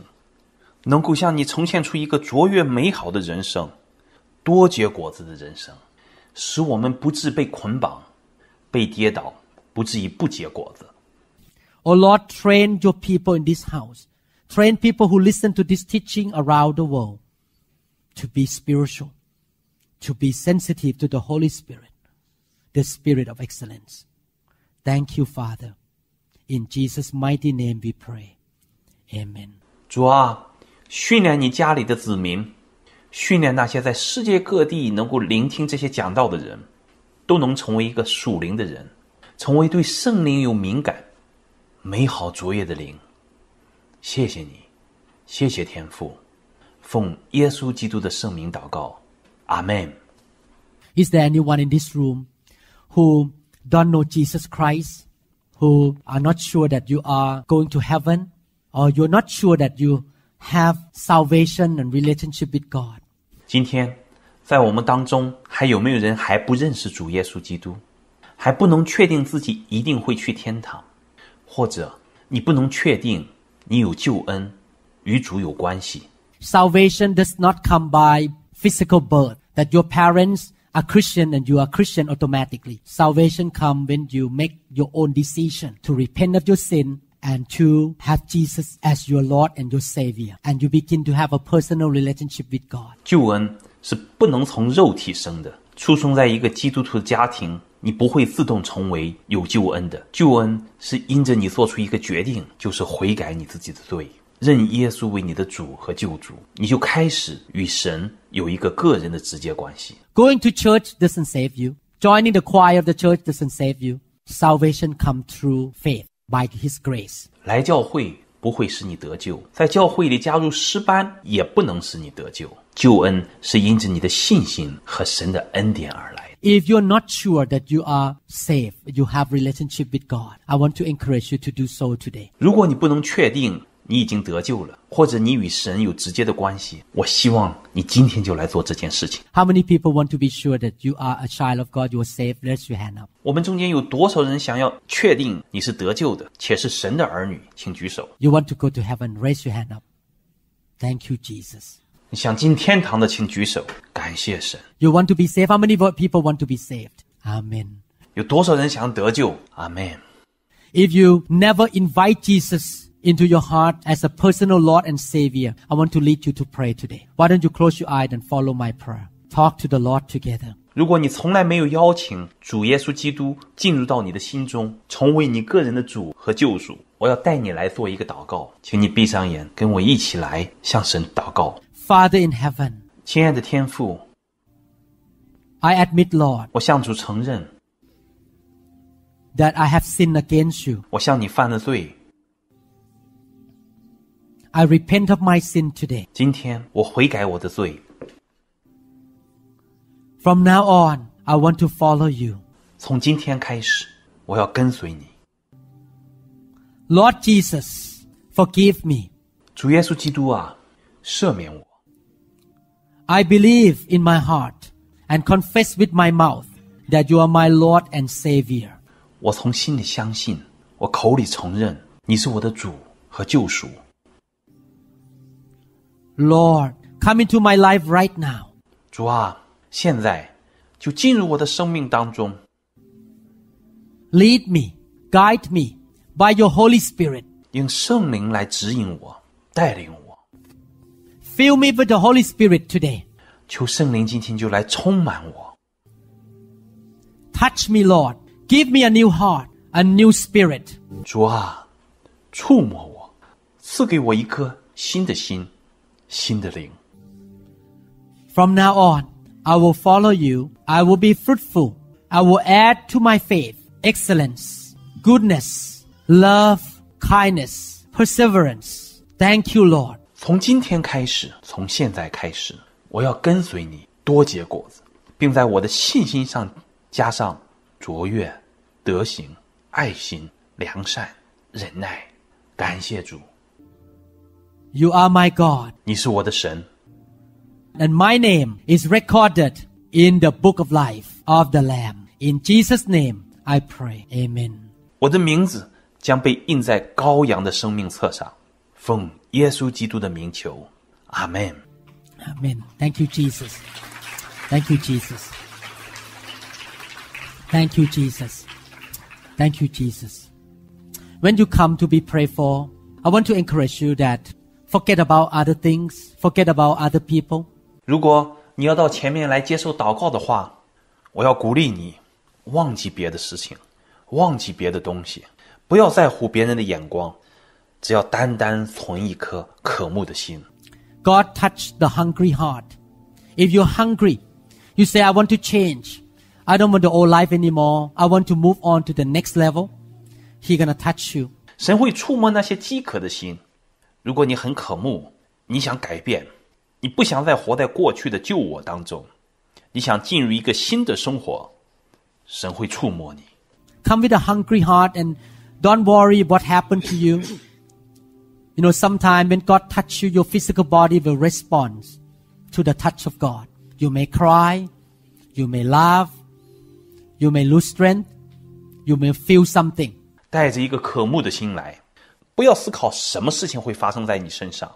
能够向你呈现出一个卓越美好的人生，多结果子的人生，使我们不致被捆绑、被跌倒，不至于不结果子。O Lord, train your people in this house. Train people who listen to this teaching around the world to be spiritual, to be sensitive to the Holy Spirit, the Spirit of excellence. Thank you, Father. In Jesus' mighty name, we pray. Amen. 主啊，训练你家里的子民，训练那些在世界各地能够聆听这些讲道的人，都能成为一个属灵的人，成为对圣灵有敏感、美好卓越的灵。谢谢你，谢谢天父，奉耶稣基督的圣名祷告。阿门。Is there anyone in this room who don't know Jesus Christ? who are not sure that you are going to heaven or you're not sure that you have salvation and relationship with God. 今天，在我们当中还有没有人还不认识主耶稣基督，还不能确定自己一定会去天堂，或者你不能确定你有救恩，与主有关系？Salvation does not come by physical birth, that your parents are Christian and you are Christian automatically. Salvation comes when you make your own decision to repent of your sin and to have Jesus as your Lord and your Savior. And you begin to have a personal relationship with God. 救恩是不能从肉体生的。出生在一个基督徒的家庭，你不会自动成为有救恩的。救恩是因着你做出一个决定，就是悔改你自己的罪。认耶稣为你的主和救主，你就开始与神有一个个人的直接关系。Going to church doesn't save you. Joining the choir of the church doesn't save you. Salvation comes through faith by His grace. 来教会不会使你得救，在教会里加入诗班也不能使你得救。救恩是因着你的信心和神的恩典而来。If you're not sure that you are saved, you have relationship with God. I want to encourage you to do so today. 如果你不能确定你已经得救了，或者你与神有直接的关系。我希望你今天就来做这件事情。How many people want to be sure that you are a child of God? You are saved. Raise your hand up. 我们中间有多少人想要确定你是得救的，且是神的儿女？请举手。You want to go to heaven? Raise your hand up. Thank you, Jesus. 你想进天堂的，请举手。感谢神。You want to be saved? How many people want to be saved? Amen. If you never invite Jesus into your heart as a personal Lord and Savior, I want to lead you to pray today. Why don't you close your eyes and follow my prayer? Talk to the Lord together. 如果你从来没有邀请主耶稣基督进入到你的心中，成为你个人的主和救主，我要带你来做一个祷告，请你闭上眼，跟我一起来向神祷告。Father in heaven，亲爱的天父，I admit, Lord，我向主承认，that I have sinned against you，我向你犯了罪。I repent of my sin today. From now on, I want to follow you. Lord Jesus, forgive me. I believe in my heart and confess with my mouth that you are my Lord and Savior. Lord, come into my life right now. 主啊，现在就进入我的生命当中。Lead me, guide me by your Holy Spirit. 用圣灵来指引我，带领我。Fill me with the Holy Spirit today. 求圣灵今天就来充满我。Touch me, Lord. Give me a new heart, a new spirit. 主啊，触摸我，赐给我一颗新的心，新的灵。From now on, I will follow you. I will be fruitful. I will add to my faith excellence, goodness, love, kindness, perseverance. Thank you, Lord. 从今天开始，从现在开始，我要跟随你，多结果子，并在我的信心上加上卓越、德行、爱心、良善、忍耐。感谢主。you are my God. 你是我的神。And my name is recorded in the book of life of the Lamb. In Jesus' name, I pray. Amen. 我的名字将被印在羔羊的生命册上。奉耶稣基督的名求，阿门。阿门。Thank you, Jesus. Thank you, Jesus. Thank you, Jesus. Thank you, Jesus. When you come to be prayed for, I want to encourage you that forget about other things, forget about other people。如果你要到前面来接受祷告的话，我要鼓励你，忘记别的事情，忘记别的东西，不要在乎别人的眼光，只要单单存一颗渴慕的心。God touched the hungry heart. If you're hungry, you say, "I want to change. I don't want the old life anymore. I want to move on to the next level." He's gonna touch you. 神会触摸那些饥渴的心。如果你很渴慕，你想改变，你不想再活在过去的旧我当中，你想进入一个新的生活，神会触摸你。Come with a hungry heart and don't worry what happened to you. You know, sometimes when God touch you, your physical body will respond to the touch of God. You may cry, you may laugh, you may lose strength, you may feel something. 带着一个渴慕的心来，不要思考什么事情会发生在你身上。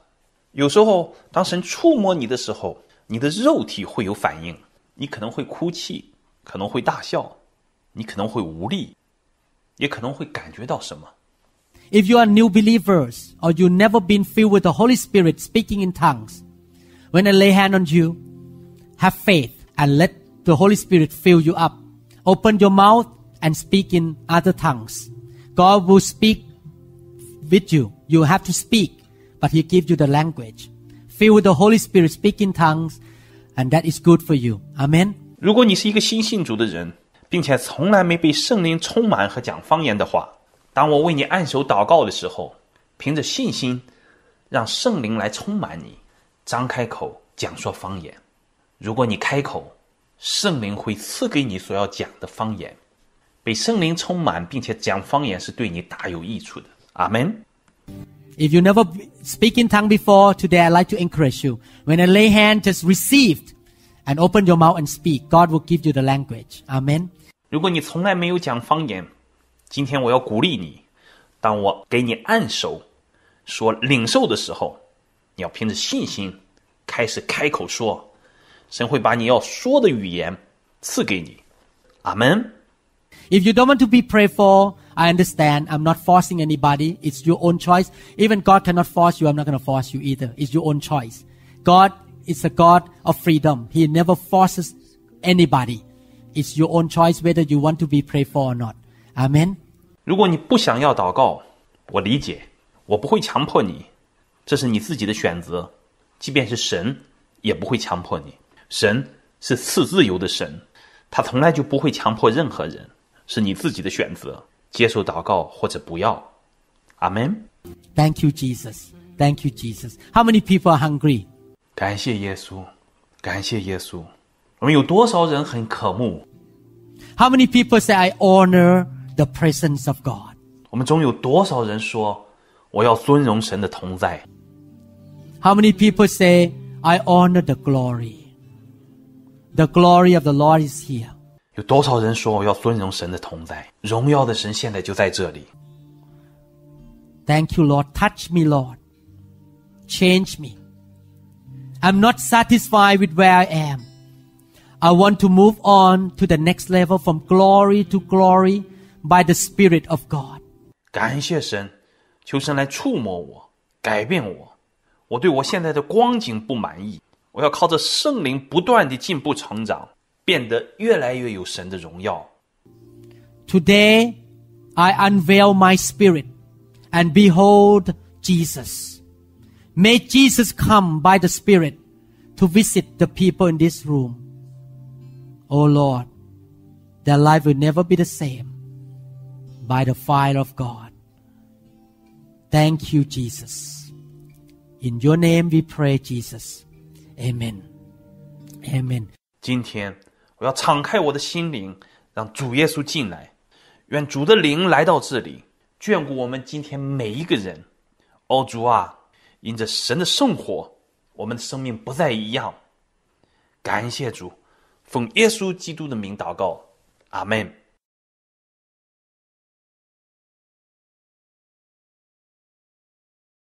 有时候，当神触摸你的时候，你的肉体会有反应，你可能会哭泣，可能会大笑，你可能会无力，也可能会感觉到什么。If you are new believers or you never been filled with the Holy Spirit speaking in tongues, when I lay hand on you, have faith and let the Holy Spirit fill you up. Open your mouth and speak in other tongues. God will speak With you, you have to speak, but he gives you the language. Fill with the Holy Spirit, speak in tongues, and that is good for you. Amen. 如果你是一个新信主的人，并且从来没被圣灵充满和讲方言的话，当我为你按手祷告的时候，凭着信心，让圣灵来充满你，张开口讲说方言。如果你开口，圣灵会赐给你所要讲的方言。被圣灵充满并且讲方言是对你大有益处的。Amen. If you never speak in tongue before, today I'd like to encourage you. When I lay hand, just receive and open your mouth and speak. God will give you the language. Amen. If you don't want to be prayed for, I understand. I'm not forcing anybody. It's your own choice. Even God cannot force you. I'm not going to force you either. It's your own choice. God is a God of freedom. He never forces anybody. It's your own choice whether you want to be prayed for or not. Amen. 如果你不想要祷告，我理解，我不会强迫你，这是你自己的选择。即便是神，也不会强迫你。神是赐自由的神，他从来就不会强迫任何人，是你自己的选择。接受祷告或者不要。阿门。Thank you, Jesus. Thank you, Jesus. How many people are hungry? 感谢耶稣，感谢耶稣。我们有多少人很渴慕？How many people say I honor the presence of God? How many people say I honor the glory? The glory of the Lord is here. 有多少人说我要尊荣神的同在？荣耀的神现在就在这里。Thank you, Lord. Touch me, Lord. Change me. I'm not satisfied with where I am. I want to move on to the next level from glory to glory by the Spirit of God. 感谢神，求神来触摸我，改变我。我对我现在的光景不满意，我要靠着圣灵不断的进步成长。变得越来越有神的荣耀。Today, I unveil my spirit, and behold Jesus. May Jesus come by the Spirit to visit the people in this room. Oh Lord, their life will never be the same by the fire of God. Thank you, Jesus. In your name we pray, Jesus. Amen. Amen. 今天我要敞开我的心灵，让主耶稣进来，愿主的灵来到这里，眷顾我们今天每一个人。哦，主啊，因着神的圣火，我们的生命不再一样。感谢主，奉耶稣基督的名祷告，阿门。